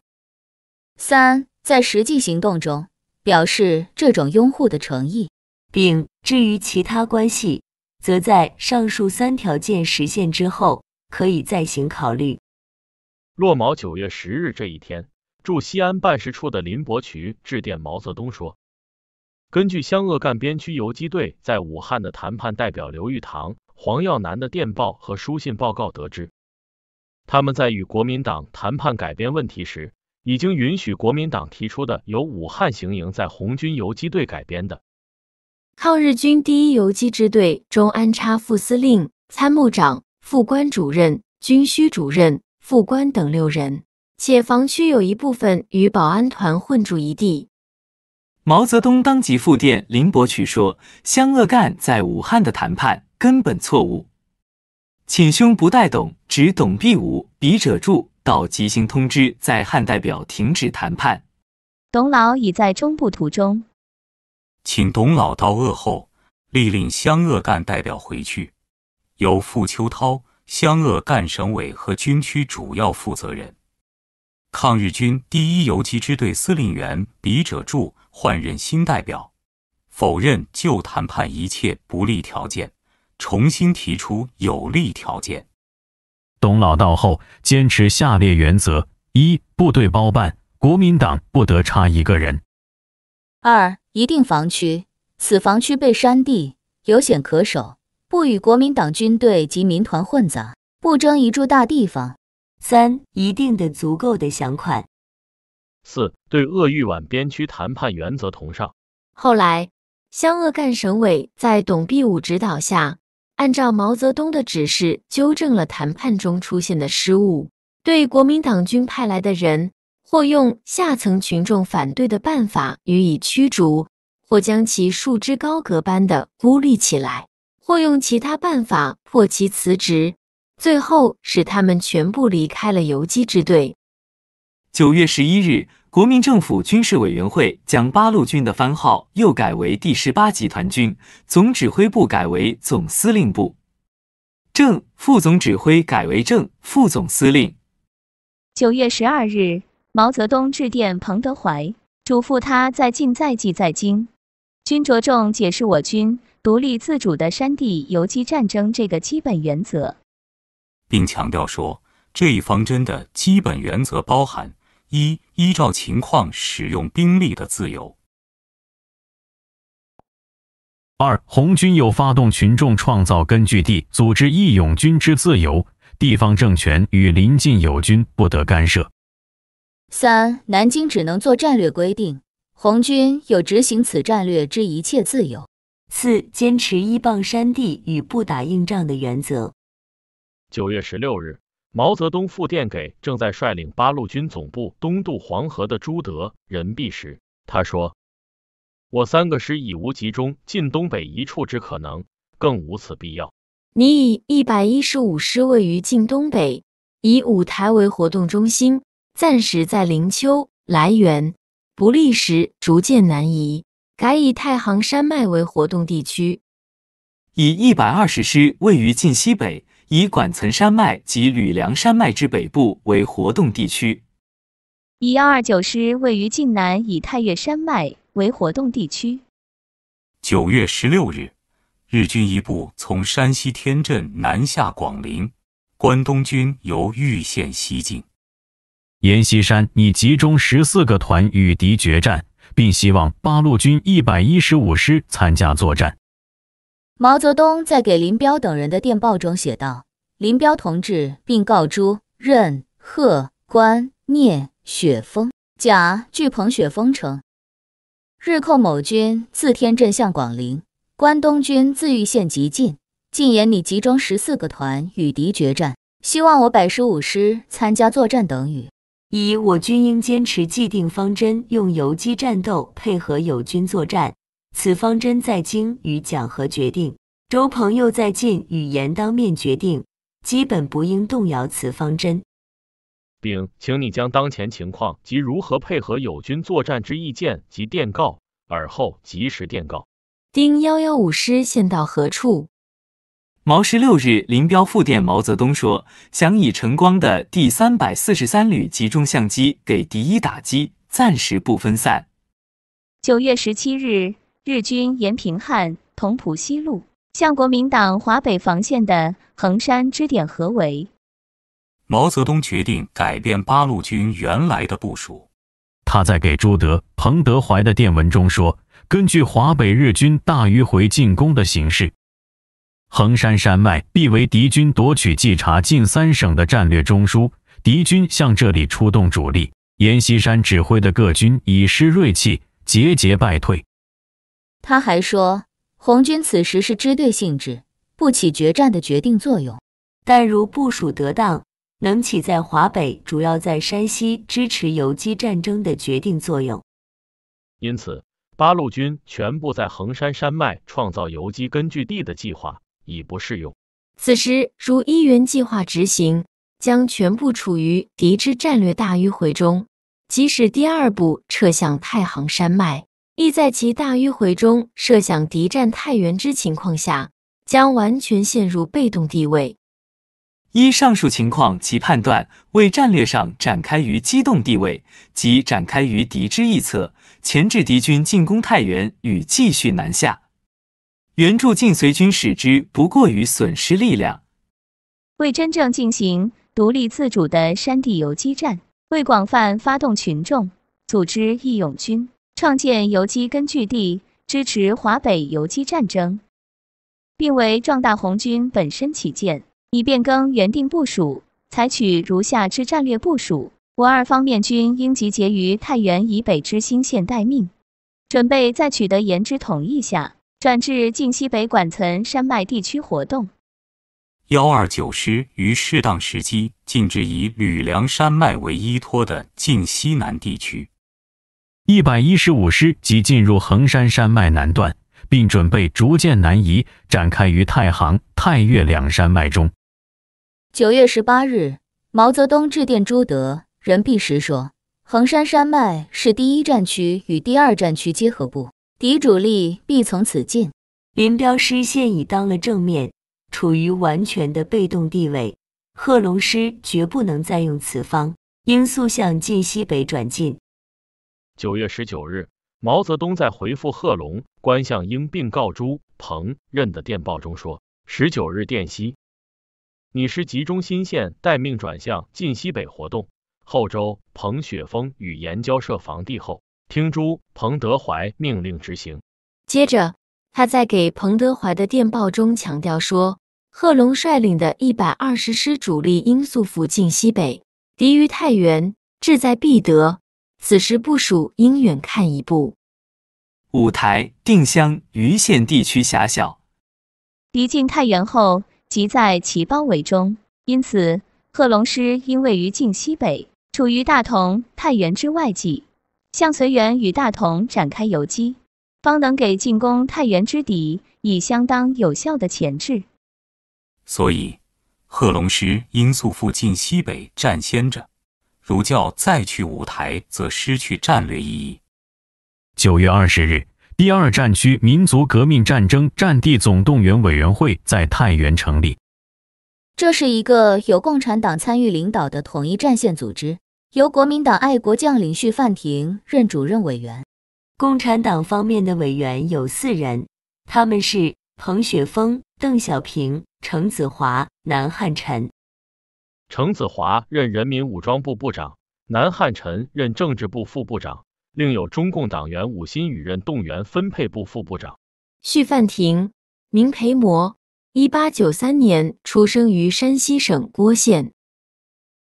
三在实际行动中表示这种拥护的诚意，并至于其他关系，则在上述三条件实现之后可以再行考虑。落毛九月十日这一天，驻西安办事处的林伯渠致电毛泽东说。根据湘鄂赣边区游击队在武汉的谈判代表刘玉堂、黄耀南的电报和书信报告得知，他们在与国民党谈判改编问题时，已经允许国民党提出的由武汉行营在红军游击队改编的抗日军第一游击支队中安插副司令、参谋长、副官主任、军需主任、副官等六人，且防区有一部分与保安团混住一地。毛泽东当即复电林伯渠说：“湘鄂赣在武汉的谈判根本错误，请兄不带董，只董必武。笔者注：到即行通知在汉代表停止谈判。董老已在中部途中，请董老到鄂后，历令湘鄂赣代表回去。由傅秋涛、湘鄂赣省委和军区主要负责人、抗日军第一游击支队司令员笔者注。”换任新代表，否认旧谈判一切不利条件，重新提出有利条件。董老到后坚持下列原则：一、部队包办，国民党不得插一个人；二、一定防区，此防区被山地有险可守，不与国民党军队及民团混杂，不争一处大地方；三、一定的足够的饷款。四对鄂豫皖边区谈判原则同上。后来，湘鄂赣省委在董必武指导下，按照毛泽东的指示，纠正了谈判中出现的失误，对国民党军派来的人，或用下层群众反对的办法予以驱逐，或将其束之高阁般的孤立起来，或用其他办法迫其辞职，最后使他们全部离开了游击支队。九月十一日，国民政府军事委员会将八路军的番号又改为第十八集团军，总指挥部改为总司令部，正副总指挥改为正副总司令。九月十二日，毛泽东致电彭德怀，嘱咐他在晋在即在京，均着重解释我军独立自主的山地游击战争这个基本原则，并强调说，这一方针的基本原则包含。一、依照情况使用兵力的自由；二、红军有发动群众、创造根据地、组织义勇军之自由，地方政权与邻近友军不得干涉；三、南京只能做战略规定，红军有执行此战略之一切自由；四、坚持依傍山地与不打硬仗的原则。九月十六日。毛泽东复电给正在率领八路军总部东渡黄河的朱德、任弼时，他说：“我三个师已无集中进东北一处之可能，更无此必要。你以一百一十五师位于晋东北，以五台为活动中心，暂时在灵丘、涞源，不利时逐渐南移，改以太行山脉为活动地区。以一百二十师位于晋西北。”以管岑山脉及吕梁山脉之北部为活动地区，以二九师位于晋南，以太岳山脉为活动地区。九月十六日，日军一部从山西天镇南下广陵，关东军由玉县西进。阎锡山拟集中十四个团与敌决战，并希望八路军一百一十五师参加作战。毛泽东在给林彪等人的电报中写道：“林彪同志，并告朱、任、贺、关、聂、雪峰、甲、巨鹏、雪峰城。日寇某军自天镇向广陵，关东军自玉县急进，进言你集中十四个团与敌决战，希望我百十五师参加作战等语。以我军应坚持既定方针，用游击战斗配合友军作战。”此方针在京与蒋和决定，周朋又在晋与阎当面决定，基本不应动摇此方针。丙，请你将当前情况及如何配合友军作战之意见及电告，尔后及时电告。丁幺幺五师现到何处？毛十六日，林彪复电毛泽东说：想以晨光的第三百四十三旅集中相机给敌一打击，暂时不分散。九月十七日。日军沿平汉、同蒲西路向国民党华北防线的衡山支点合围。毛泽东决定改变八路军原来的部署。他在给朱德、彭德怀的电文中说：“根据华北日军大迂回进攻的形势，衡山山脉必为敌军夺取冀察晋三省的战略中枢。敌军向这里出动主力，阎锡山指挥的各军已失锐气，节节败退。”他还说，红军此时是支队性质，不起决战的决定作用；但如部署得当，能起在华北，主要在山西，支持游击战争的决定作用。因此，八路军全部在横山山脉创造游击根据地的计划已不适用。此时，如一元计划执行，将全部处于敌之战略大迂回中；即使第二步撤向太行山脉，亦在其大迂回中设想敌占太原之情况下，将完全陷入被动地位。依上述情况及判断，为战略上展开于机动地位，即展开于敌之翼侧，前置敌军进攻太原与继续南下，援助晋绥军使之不过于损失力量，为真正进行独立自主的山地游击战，为广泛发动群众，组织义勇军。创建游击根据地，支持华北游击战争，并为壮大红军本身起见，以变更原定部署，采取如下之战略部署：我二方面军应集结于太原以北之新县待命，准备在取得沿之统一下，转至晋西北管涔山脉地区活动；幺二九师于适当时机，进至以吕梁山脉为依托的晋西南地区。一百一十五师即进入横山山脉南段，并准备逐渐南移，展开于太行、太岳两山脉中。九月十八日，毛泽东致电朱德、任弼时说：“横山山脉是第一战区与第二战区结合部，敌主力必从此进。林彪师现已当了正面，处于完全的被动地位。贺龙师绝不能再用此方，应速向晋西北转进。”九月十九日，毛泽东在回复贺龙、关向应并告朱、彭任的电报中说：“十九日电悉，你是集中新线待命，转向晋西北活动。后周彭雪峰与阎交涉防地后，听朱彭德怀命令执行。”接着，他在给彭德怀的电报中强调说：“贺龙率领的一百二十师主力应速赴晋西北，敌于太原志在必得。”此时部署应远看一步。五台、定襄、盂县地区狭小，敌进太原后即在其包围中。因此，贺龙师应位于晋西北，处于大同、太原之外际，向绥远与大同展开游击，方能给进攻太原之敌以相当有效的钳制。所以，贺龙师应速赴晋西北战先着。儒教再去舞台，则失去战略意义。九月二十日，第二战区民族革命战争战地总动员委员会在太原成立。这是一个由共产党参与领导的统一战线组织，由国民党爱国将领徐范廷任主任委员，共产党方面的委员有四人，他们是彭雪枫、邓小平、程子华、南汉臣。程子华任人民武装部部长，南汉宸任政治部副部长，另有中共党员伍新宇任动员分配部副部长。徐范亭，名培模，一八九三年出生于山西省郭县。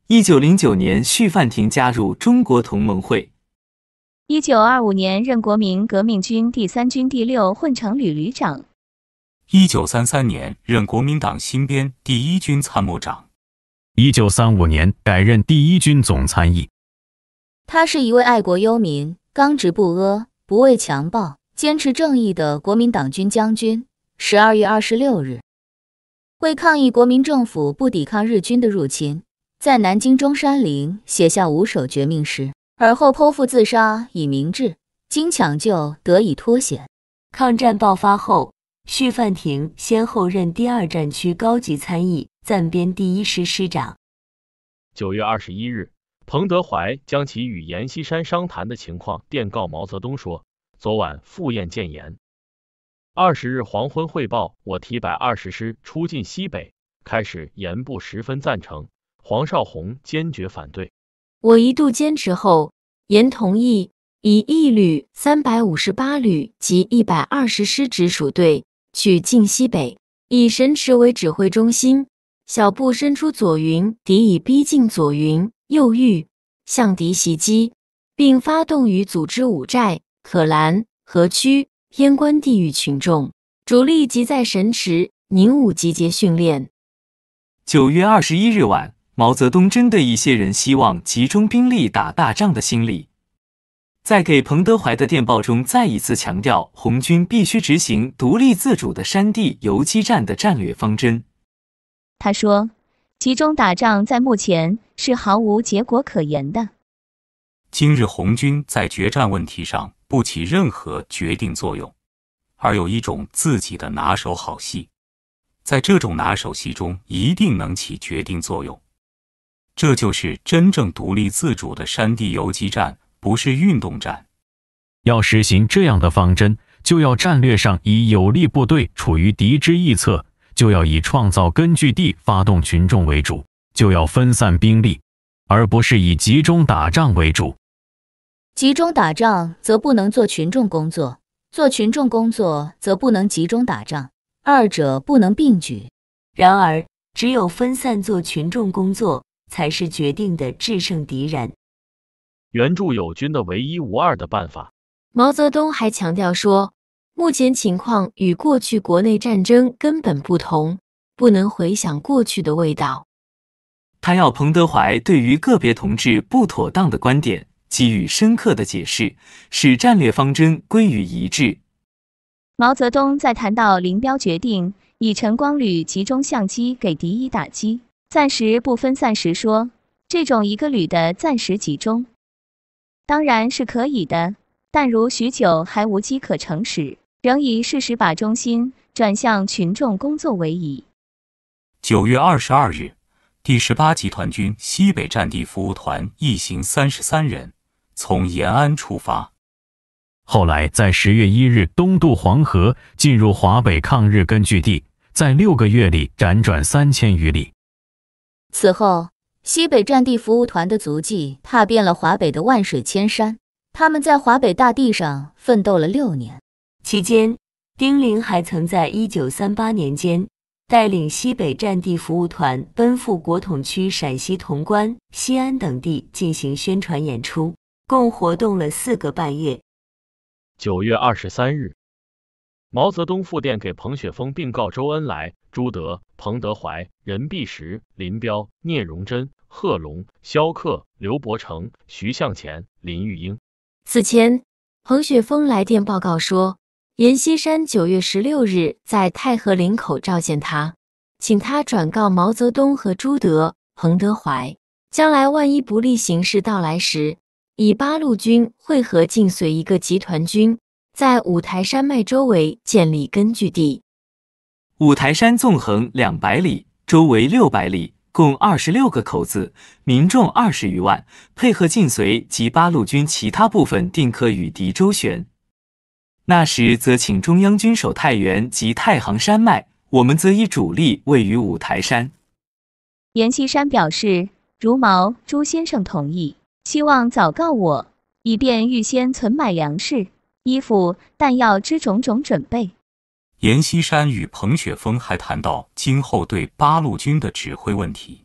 一九零九年，徐范亭加入中国同盟会。一九二五年，任国民革命军第三军第六混成旅旅长。一九三三年，任国民党新编第一军参谋长。一九三五年，改任第一军总参议。他是一位爱国忧民、刚直不阿、不畏强暴、坚持正义的国民党军将军。十二月二十六日，为抗议国民政府不抵抗日军的入侵，在南京中山陵写下五首绝命诗，而后剖腹自杀以明志。经抢救得以脱险。抗战爆发后，徐范廷先后任第二战区高级参议。暂编第一师师长。九月二十一日，彭德怀将其与阎锡山商谈的情况电告毛泽东说：“昨晚赴宴见阎。二十日黄昏汇报，我提百二十师出进西北，开始阎部十分赞成，黄绍竑坚决反对。我一度坚持后，阎同意以一旅、三百五十八旅及一百二十师直属队去进西北，以神池为指挥中心。”小布伸出左云，敌已逼近左云、右玉，向敌袭击，并发动与组织五寨、可兰、河曲、偏关地域群众。主力即在神池、宁武集结训练。九月二十一日晚，毛泽东针对一些人希望集中兵力打大仗的心理，在给彭德怀的电报中再一次强调，红军必须执行独立自主的山地游击战的战略方针。他说：“集中打仗在目前是毫无结果可言的。今日红军在决战问题上不起任何决定作用，而有一种自己的拿手好戏，在这种拿手戏中一定能起决定作用。这就是真正独立自主的山地游击战，不是运动战。要实行这样的方针，就要战略上以有力部队处于敌之一侧。”就要以创造根据地、发动群众为主，就要分散兵力，而不是以集中打仗为主。集中打仗则不能做群众工作，做群众工作则不能集中打仗，二者不能并举。然而，只有分散做群众工作，才是决定的制胜敌人、援助友军的唯一无二的办法。毛泽东还强调说。目前情况与过去国内战争根本不同，不能回想过去的味道。他要彭德怀对于个别同志不妥当的观点给予深刻的解释，使战略方针归于一致。毛泽东在谈到林彪决定以晨光旅集中相机给敌以打击，暂时不分散时说：“这种一个旅的暂时集中当然是可以的，但如许久还无机可乘时。”仍以适时把中心转向群众工作为宜。九月二十二日，第十八集团军西北战地服务团一行三十三人从延安出发，后来在十月一日东渡黄河，进入华北抗日根据地，在六个月里辗转三千余里。此后，西北战地服务团的足迹踏遍了华北的万水千山，他们在华北大地上奋斗了六年。期间，丁玲还曾在一九三八年间，带领西北战地服务团奔赴国统区陕西潼关、西安等地进行宣传演出，共活动了四个半月。九月二十三日，毛泽东复电给彭雪枫，并告周恩来、朱德、彭德怀、任弼时、林彪、聂荣臻、贺龙、萧克、刘伯承、徐向前、林玉英。此前，彭雪枫来电报告说。阎锡山九月十六日在太和林口召见他，请他转告毛泽东和朱德、彭德怀，将来万一不利形势到来时，以八路军会合晋绥一个集团军，在五台山脉周围建立根据地。五台山纵横两百里，周围六百里，共二十六个口子，民众二十余万，配合晋绥及八路军其他部分，定可与敌周旋。那时则请中央军守太原及太行山脉，我们则以主力位于五台山。阎锡山表示，如毛朱先生同意，希望早告我，以便预先存买粮食、衣服、弹药之种种准备。阎锡山与彭雪枫还谈到今后对八路军的指挥问题。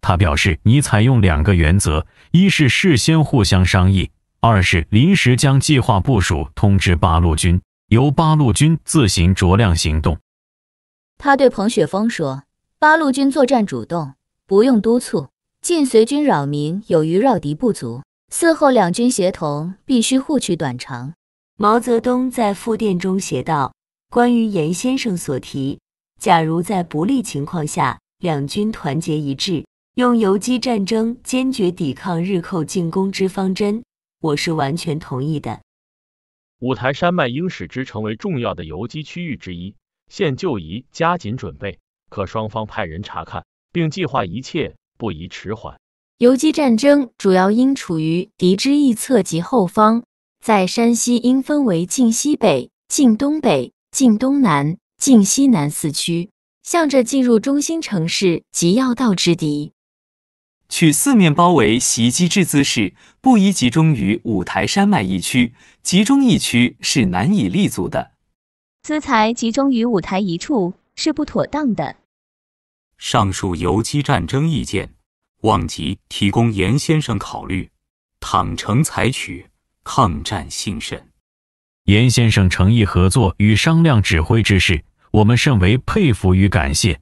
他表示，你采用两个原则：一是事先互相商议。二是临时将计划部署通知八路军，由八路军自行酌量行动。他对彭雪枫说：“八路军作战主动，不用督促；晋绥军扰民有余，绕敌不足。嗣后两军协同，必须互取短长。”毛泽东在复电中写道：“关于严先生所提，假如在不利情况下，两军团结一致，用游击战争坚决抵抗日寇进攻之方针。”我是完全同意的。五台山脉应使之成为重要的游击区域之一，现就已加紧准备。可双方派人查看，并计划一切，不宜迟缓。游击战争主要应处于敌之翼侧及后方，在山西应分为晋西北、晋东北、晋东南、晋西南四区，向着进入中心城市及要道之敌。取四面包围袭击之姿势，不宜集中于五台山脉一区，集中一区是难以立足的。资财集中于五台一处是不妥当的。上述游击战争意见，望即提供严先生考虑，坦诚采取，抗战幸甚。严先生诚意合作与商量指挥之事，我们甚为佩服与感谢。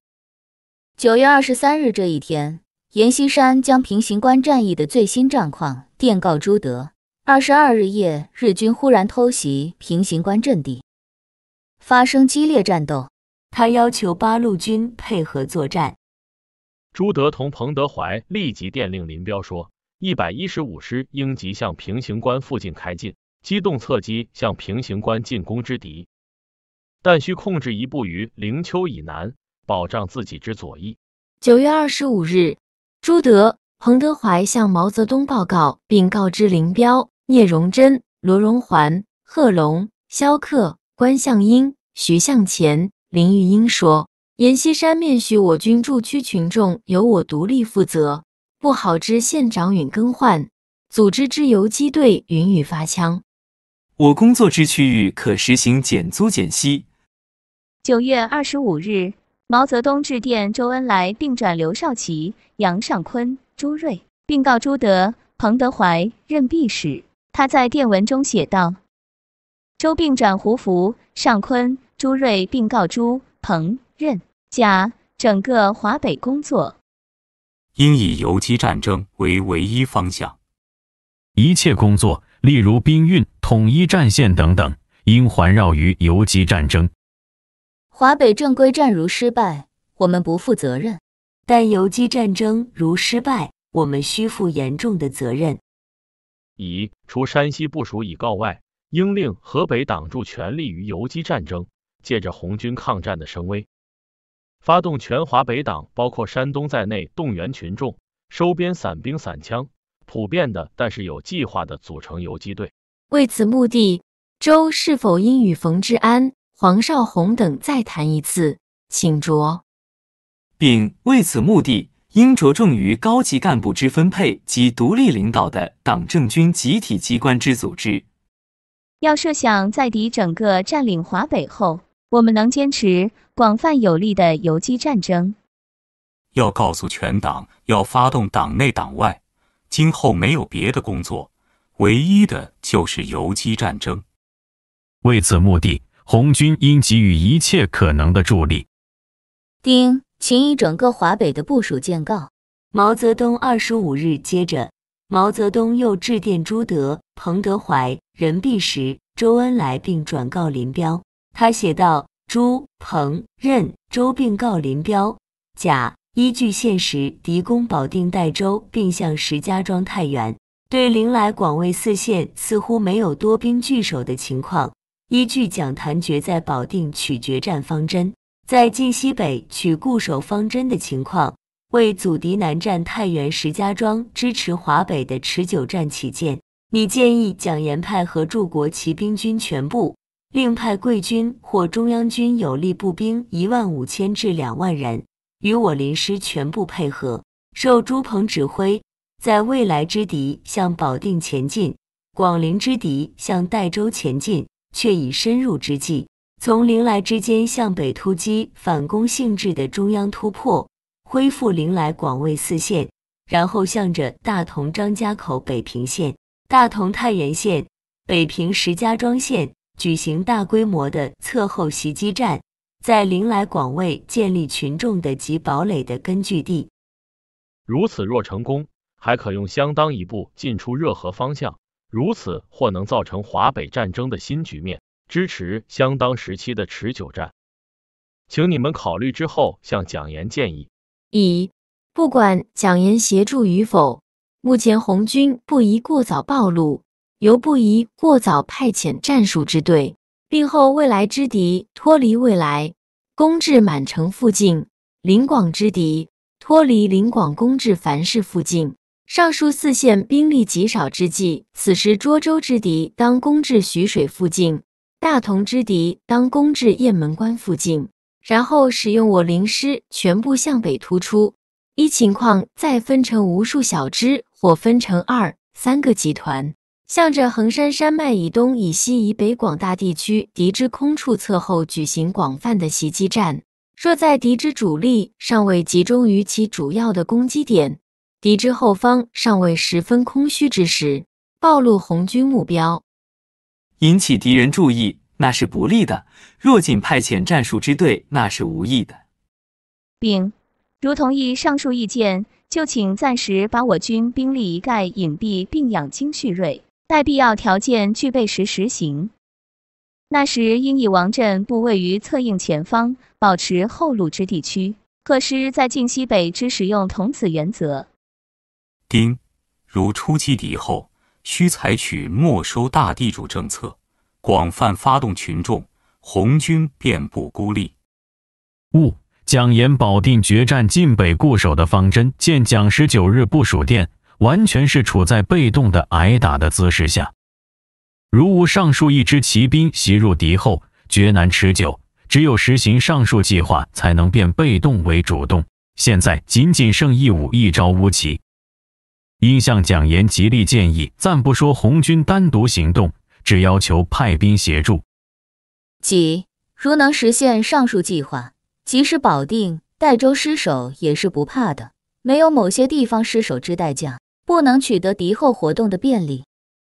九月二十三日这一天。阎锡山将平型关战役的最新战况电告朱德。二十二日夜，日军忽然偷袭平型关阵地，发生激烈战斗。他要求八路军配合作战。朱德同彭德怀立即电令林彪说：“一百一十五师应即向平型关附近开进，机动侧击向平型关进攻之敌，但需控制一部于灵丘以南，保障自己之左翼。”九月二十五日。朱德、彭德怀向毛泽东报告，并告知林彪、聂荣臻、罗荣桓、贺龙、萧克、关向应、徐向前、林玉英说：“阎锡山面许我军驻区群众由我独立负责，不好之县长允更换，组织之游击队允予发枪，我工作之区域可实行减租减息。”九月二十五日。毛泽东致电周恩来，并转刘少奇、杨尚昆、朱瑞，并告朱德、彭德怀任弼时。他在电文中写道：“周并转胡服、尚昆、朱瑞，并告朱、彭、任。甲整个华北工作，应以游击战争为唯一方向，一切工作，例如兵运、统一战线等等，应环绕于游击战争。”华北正规战如失败，我们不负责任；但游击战争如失败，我们需负严重的责任。乙除山西部署已告外，应令河北挡住全力于游击战争，借着红军抗战的声威，发动全华北党，包括山东在内，动员群众，收编散兵散枪，普遍的，但是有计划的组成游击队。为此目的，周是否应与冯治安？黄少洪等再谈一次，请着，并为此目的，应着重于高级干部之分配及独立领导的党政军集体机关之组织。要设想，在敌整个占领华北后，我们能坚持广泛有力的游击战争。要告诉全党，要发动党内党外，今后没有别的工作，唯一的就是游击战争。为此目的。红军应给予一切可能的助力。丁，请以整个华北的部署见告。毛泽东二十五日接着，毛泽东又致电朱德、彭德怀、任弼时、周恩来，并转告林彪。他写道：“朱、彭、任、周，并告林彪。甲，依据现实，敌攻保定、代州，并向石家庄、太原。对临来广卫四县，似乎没有多兵聚守的情况。”依据蒋谭决在保定取决战方针，在晋西北取固守方针的情况，为阻敌南战太原、石家庄，支持华北的持久战起见，你建议蒋延派和驻国骑兵军全部，另派贵军或中央军有力步兵一万五千至两万人，与我临师全部配合，受朱鹏指挥，在未来之敌向保定前进，广陵之敌向代州前进。却以深入之际，从临来之间向北突击、反攻性质的中央突破，恢复临来广卫四线，然后向着大同、张家口、北平线、大同、太原线、北平、石家庄线举行大规模的侧后袭击战，在临来广卫建立群众的及堡垒的根据地。如此若成功，还可用相当一步进出热河方向。如此或能造成华北战争的新局面，支持相当时期的持久战，请你们考虑之后向蒋岩建议。一，不管蒋岩协助与否，目前红军不宜过早暴露，尤不宜过早派遣战术支队。并后未来之敌脱离未来，攻至满城附近；临广之敌脱离临广，攻至樊市附近。上述四县兵力极少之际，此时涿州之敌当攻至徐水附近，大同之敌当攻至雁门关附近，然后使用我灵师全部向北突出，依情况再分成无数小支或分成二三个集团，向着衡山山脉以东、以西、以北广大地区敌之空处侧后举行广泛的袭击战。若在敌之主力尚未集中于其主要的攻击点。敌之后方尚未十分空虚之时，暴露红军目标，引起敌人注意，那是不利的；若仅派遣战术支队，那是无益的。丙，如同意上述意见，就请暂时把我军兵力一概隐蔽，并养精蓄锐，待必要条件具备时实行。那时应以王镇部位于策应前方，保持后路之地区；各师在晋西北之使用同此原则。丁，如出击敌后，需采取没收大地主政策，广泛发动群众，红军便不孤立。戊，蒋延保定决战晋北固守的方针，见蒋十九日部署电，完全是处在被动的挨打的姿势下。如无上述一支骑兵袭入敌后，绝难持久。只有实行上述计划，才能变被动为主动。现在仅仅剩一五一招乌棋。应向蒋岩极力建议，暂不说红军单独行动，只要求派兵协助。几如能实现上述计划，即使保定、代州失守也是不怕的。没有某些地方失守之代价，不能取得敌后活动的便利。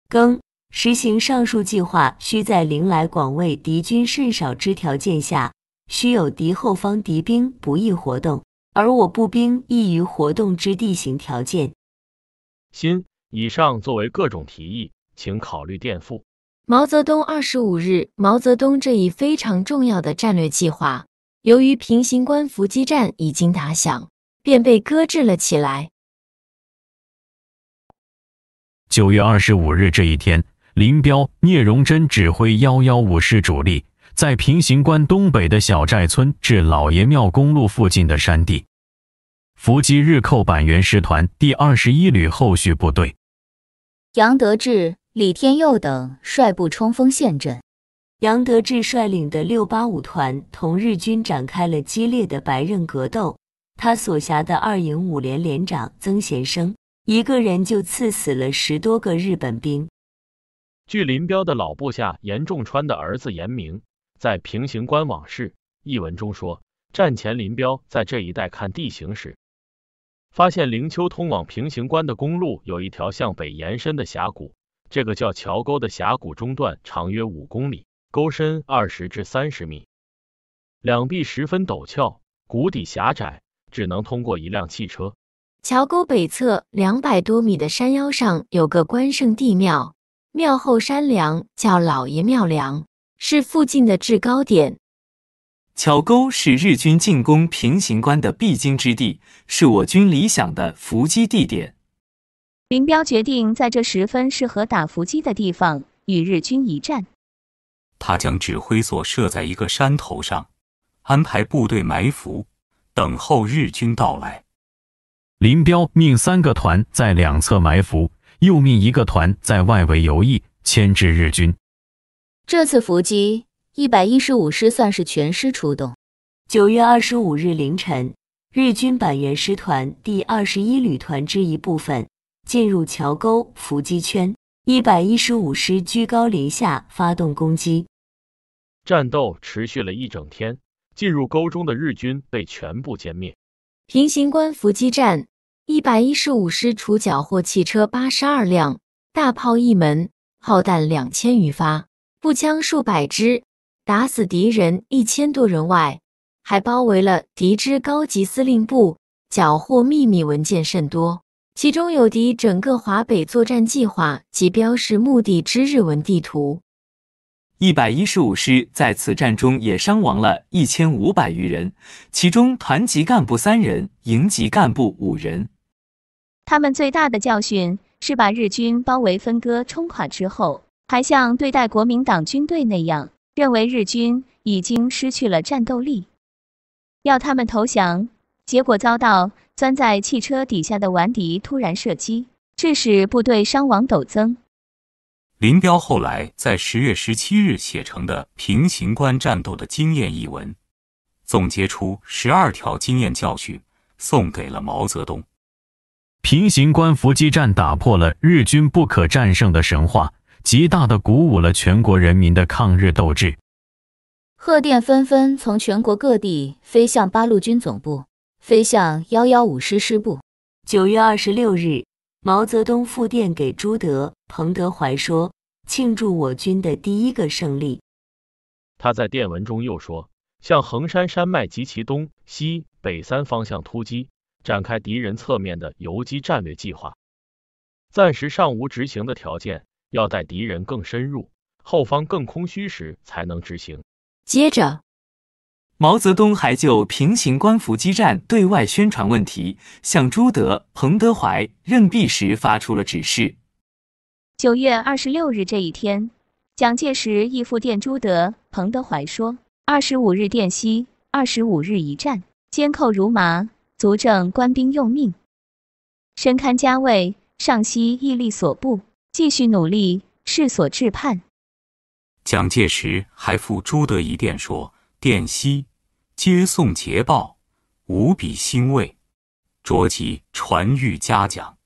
更实行上述计划，需在临来广卫敌军甚少之条件下，须有敌后方敌兵不易活动，而我步兵易于活动之地形条件。新以上作为各种提议，请考虑垫付。毛泽东二十五日，毛泽东这一非常重要的战略计划，由于平型关伏击战已经打响，便被搁置了起来。九月二十五日这一天，林彪、聂荣臻指挥幺幺五师主力，在平型关东北的小寨村至老爷庙公路附近的山地。伏击日寇板垣师团第二十一旅后续部队，杨德志、李天佑等率部冲锋陷阵。杨德志率领的六八五团同日军展开了激烈的白刃格斗，他所辖的二营五连连长曾贤生一个人就刺死了十多个日本兵。据林彪的老部下严仲川的儿子严明在《平型关往事》一文中说，战前林彪在这一带看地形时。发现灵丘通往平型关的公路有一条向北延伸的峡谷，这个叫桥沟的峡谷中段长约五公里，沟深二十至三十米，两壁十分陡峭，谷底狭窄，只能通过一辆汽车。桥沟北侧两百多米的山腰上有个关圣帝庙，庙后山梁叫老爷庙梁，是附近的制高点。巧沟是日军进攻平型关的必经之地，是我军理想的伏击地点。林彪决定在这十分适合打伏击的地方与日军一战。他将指挥所设在一个山头上，安排部队埋伏，等候日军到来。林彪命三个团在两侧埋伏，又命一个团在外围游弋，牵制日军。这次伏击。一百一十五师算是全师出动。九月二十五日凌晨，日军板垣师团第二十一旅团之一部分进入桥沟伏击圈，一百一十五师居高临下发动攻击。战斗持续了一整天，进入沟中的日军被全部歼灭。平型关伏击战，一百一十五师除缴获汽车八十二辆、大炮一门、炮弹两千余发、步枪数百支。打死敌人一千多人外，还包围了敌之高级司令部，缴获秘密文件甚多，其中有敌整个华北作战计划及标识目的之日文地图。一百一十五师在此战中也伤亡了一千五百余人，其中团级干部三人，营级干部五人。他们最大的教训是把日军包围分割、冲垮之后，还像对待国民党军队那样。认为日军已经失去了战斗力，要他们投降，结果遭到钻在汽车底下的顽敌突然射击，致使部队伤亡陡增。林彪后来在十月十七日写成的《平型关战斗的经验》一文，总结出十二条经验教训，送给了毛泽东。平型关伏击战打破了日军不可战胜的神话。极大的鼓舞了全国人民的抗日斗志。贺电纷纷从全国各地飞向八路军总部，飞向幺幺五师师部。九月二十六日，毛泽东复电给朱德、彭德怀说：“庆祝我军的第一个胜利。”他在电文中又说：“向衡山山脉及其东西北三方向突击，展开敌人侧面的游击战略计划，暂时尚无执行的条件。”要待敌人更深入，后方更空虚时，才能执行。接着，毛泽东还就平型关伏击战对外宣传问题，向朱德、彭德怀、任弼时发出了指示。九月二十六日这一天，蒋介石亦复电朱德、彭德怀说：“二十五日电西，二十五日一战，坚寇如麻，足证官兵用命，深堪嘉慰。尚希毅力所部。”继续努力，是所至盼。蒋介石还赴朱德一电说：“电悉，接送捷报，无比欣慰，着即传谕嘉奖。”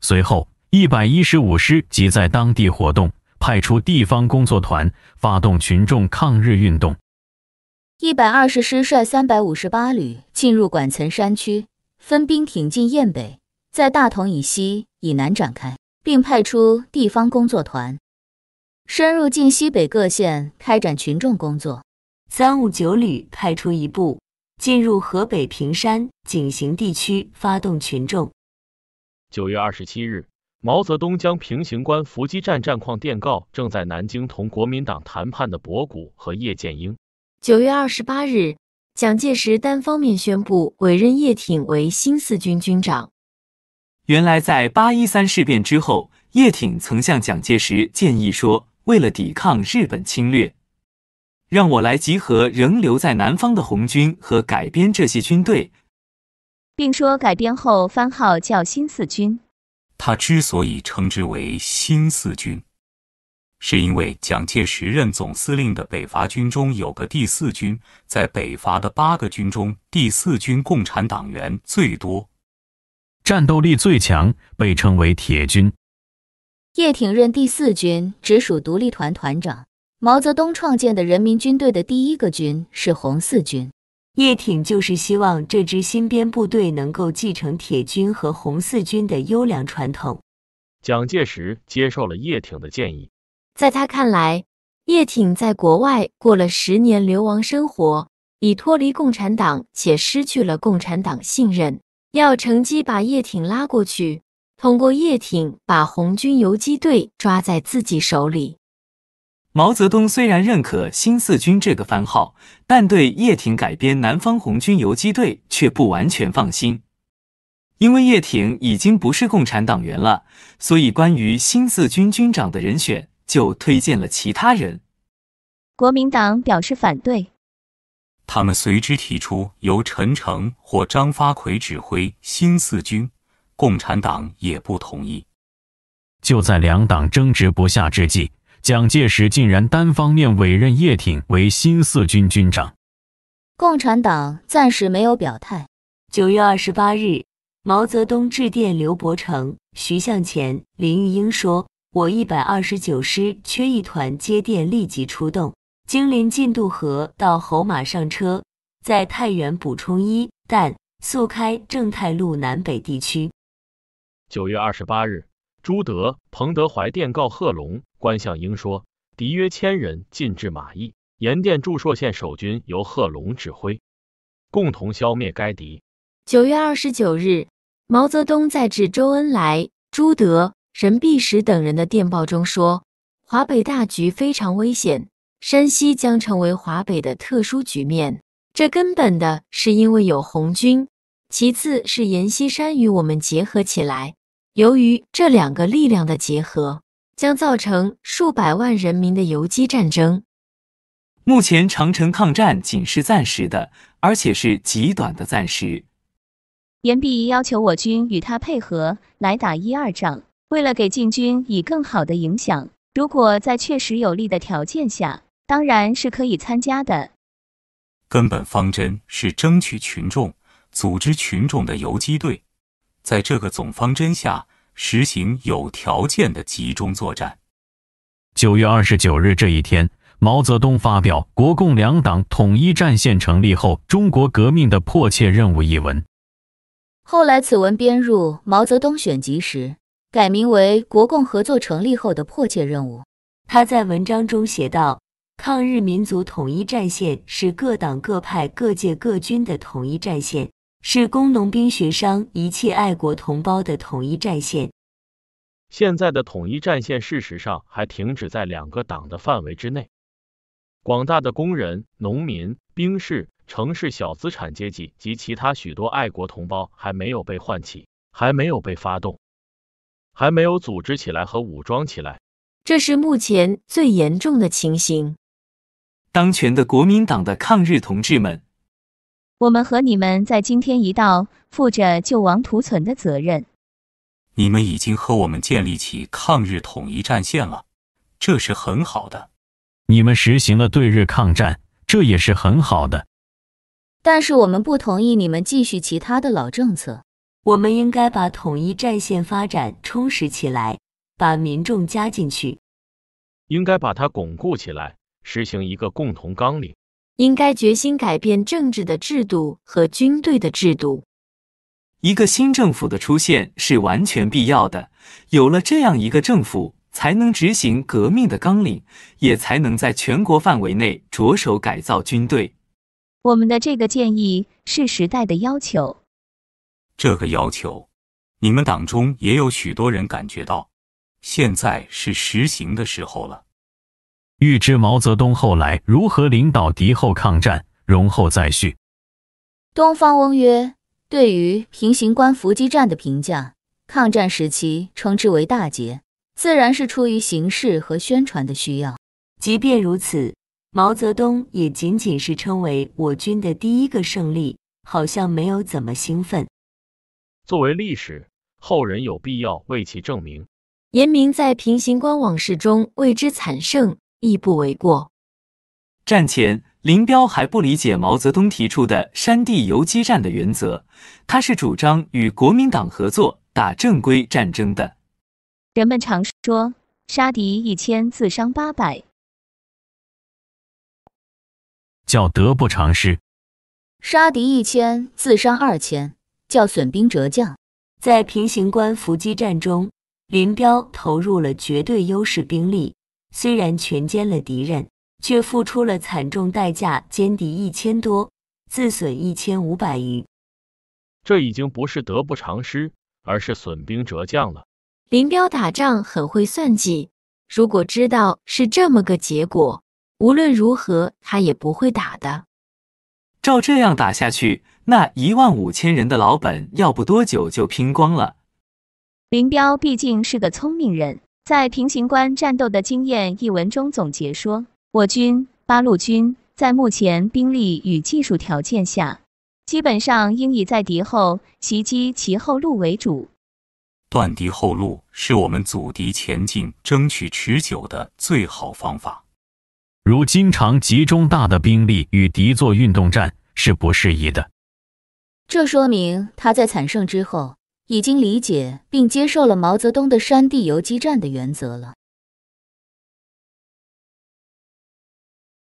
随后，一百一十五师即在当地活动，派出地方工作团，发动群众抗日运动。一百二十师率三百五十八旅进入管岑山区，分兵挺进雁北，在大同以西以南展开。并派出地方工作团，深入晋西北各县开展群众工作。三五九旅派出一部进入河北平山、井陉地区发动群众。九月二十七日，毛泽东将平型关伏击战战况电告正在南京同国民党谈判的博古和叶剑英。九月二十八日，蒋介石单方面宣布委任叶挺为新四军军长。原来在八一三事变之后，叶挺曾向蒋介石建议说：“为了抵抗日本侵略，让我来集合仍留在南方的红军和改编这些军队，并说改编后番号叫新四军。”他之所以称之为“新四军”，是因为蒋介石任总司令的北伐军中有个第四军，在北伐的八个军中，第四军共产党员最多。战斗力最强，被称为“铁军”。叶挺任第四军直属独立团团长。毛泽东创建的人民军队的第一个军是红四军，叶挺就是希望这支新编部队能够继承铁军和红四军的优良传统。蒋介石接受了叶挺的建议，在他看来，叶挺在国外过了十年流亡生活，已脱离共产党，且失去了共产党信任。要乘机把叶挺拉过去，通过叶挺把红军游击队抓在自己手里。毛泽东虽然认可新四军这个番号，但对叶挺改编南方红军游击队却不完全放心，因为叶挺已经不是共产党员了，所以关于新四军军长的人选就推荐了其他人。国民党表示反对。他们随之提出由陈诚或张发奎指挥新四军，共产党也不同意。就在两党争执不下之际，蒋介石竟然单方面委任叶挺为新四军军长。共产党暂时没有表态。九月二十八日，毛泽东致电刘伯承、徐向前、林育英，说：“我一百二十九师缺一团，接电立即出动。”经临晋渡河到侯马上车，在太原补充一弹，速开正太路南北地区。九月二十八日，朱德、彭德怀电告贺龙、关向应说：“敌约千人进至马邑，盐店、驻朔县守军由贺龙指挥，共同消灭该敌。”九月二十九日，毛泽东在致周恩来、朱德、任弼时等人的电报中说：“华北大局非常危险。”山西将成为华北的特殊局面，这根本的是因为有红军，其次是阎锡山与我们结合起来。由于这两个力量的结合，将造成数百万人民的游击战争。目前长城抗战仅是暂时的，而且是极短的暂时。阎碧仪要求我军与他配合来打一二仗，为了给晋军以更好的影响，如果在确实有利的条件下。当然是可以参加的。根本方针是争取群众，组织群众的游击队，在这个总方针下实行有条件的集中作战。九月二十九日这一天，毛泽东发表《国共两党统一战线成立后中国革命的迫切任务》一文。后来，此文编入《毛泽东选集》时，改名为《国共合作成立后的迫切任务》。他在文章中写道。抗日民族统一战线是各党各派各界各军的统一战线，是工农兵学商一切爱国同胞的统一战线。现在的统一战线事实上还停止在两个党的范围之内，广大的工人、农民、兵士、城市小资产阶级及其他许多爱国同胞还没有被唤起，还没有被发动，还没有组织起来和武装起来。这是目前最严重的情形。当权的国民党的抗日同志们，我们和你们在今天一道负着救亡图存的责任。你们已经和我们建立起抗日统一战线了，这是很好的。你们实行了对日抗战，这也是很好的。但是我们不同意你们继续其他的老政策。我们应该把统一战线发展充实起来，把民众加进去，应该把它巩固起来。实行一个共同纲领，应该决心改变政治的制度和军队的制度。一个新政府的出现是完全必要的，有了这样一个政府，才能执行革命的纲领，也才能在全国范围内着手改造军队。我们的这个建议是时代的要求。这个要求，你们党中也有许多人感觉到，现在是实行的时候了。欲知毛泽东后来如何领导敌后抗战，容后再续。东方翁曰：“对于平型关伏击战的评价，抗战时期称之为大捷，自然是出于形势和宣传的需要。即便如此，毛泽东也仅仅是称为我军的第一个胜利，好像没有怎么兴奋。作为历史，后人有必要为其证明。”严明在平型关往事中为之惨胜。亦不为过。战前，林彪还不理解毛泽东提出的山地游击战的原则，他是主张与国民党合作打正规战争的。人们常说，杀敌一千，自伤八百，叫得不偿失；杀敌一千，自伤二千，叫损兵折将。在平型关伏击战中，林彪投入了绝对优势兵力。虽然全歼了敌人，却付出了惨重代价，歼敌一千多，自损一千五百余。这已经不是得不偿失，而是损兵折将了。林彪打仗很会算计，如果知道是这么个结果，无论如何他也不会打的。照这样打下去，那一万五千人的老本要不多久就拼光了。林彪毕竟是个聪明人。在《平型关战斗的经验》一文中总结说：“我军八路军在目前兵力与技术条件下，基本上应以在敌后袭击其后路为主。断敌后路是我们阻敌前进、争取持久的最好方法。如经常集中大的兵力与敌作运动战是不适宜的。”这说明他在惨胜之后。已经理解并接受了毛泽东的山地游击战的原则了。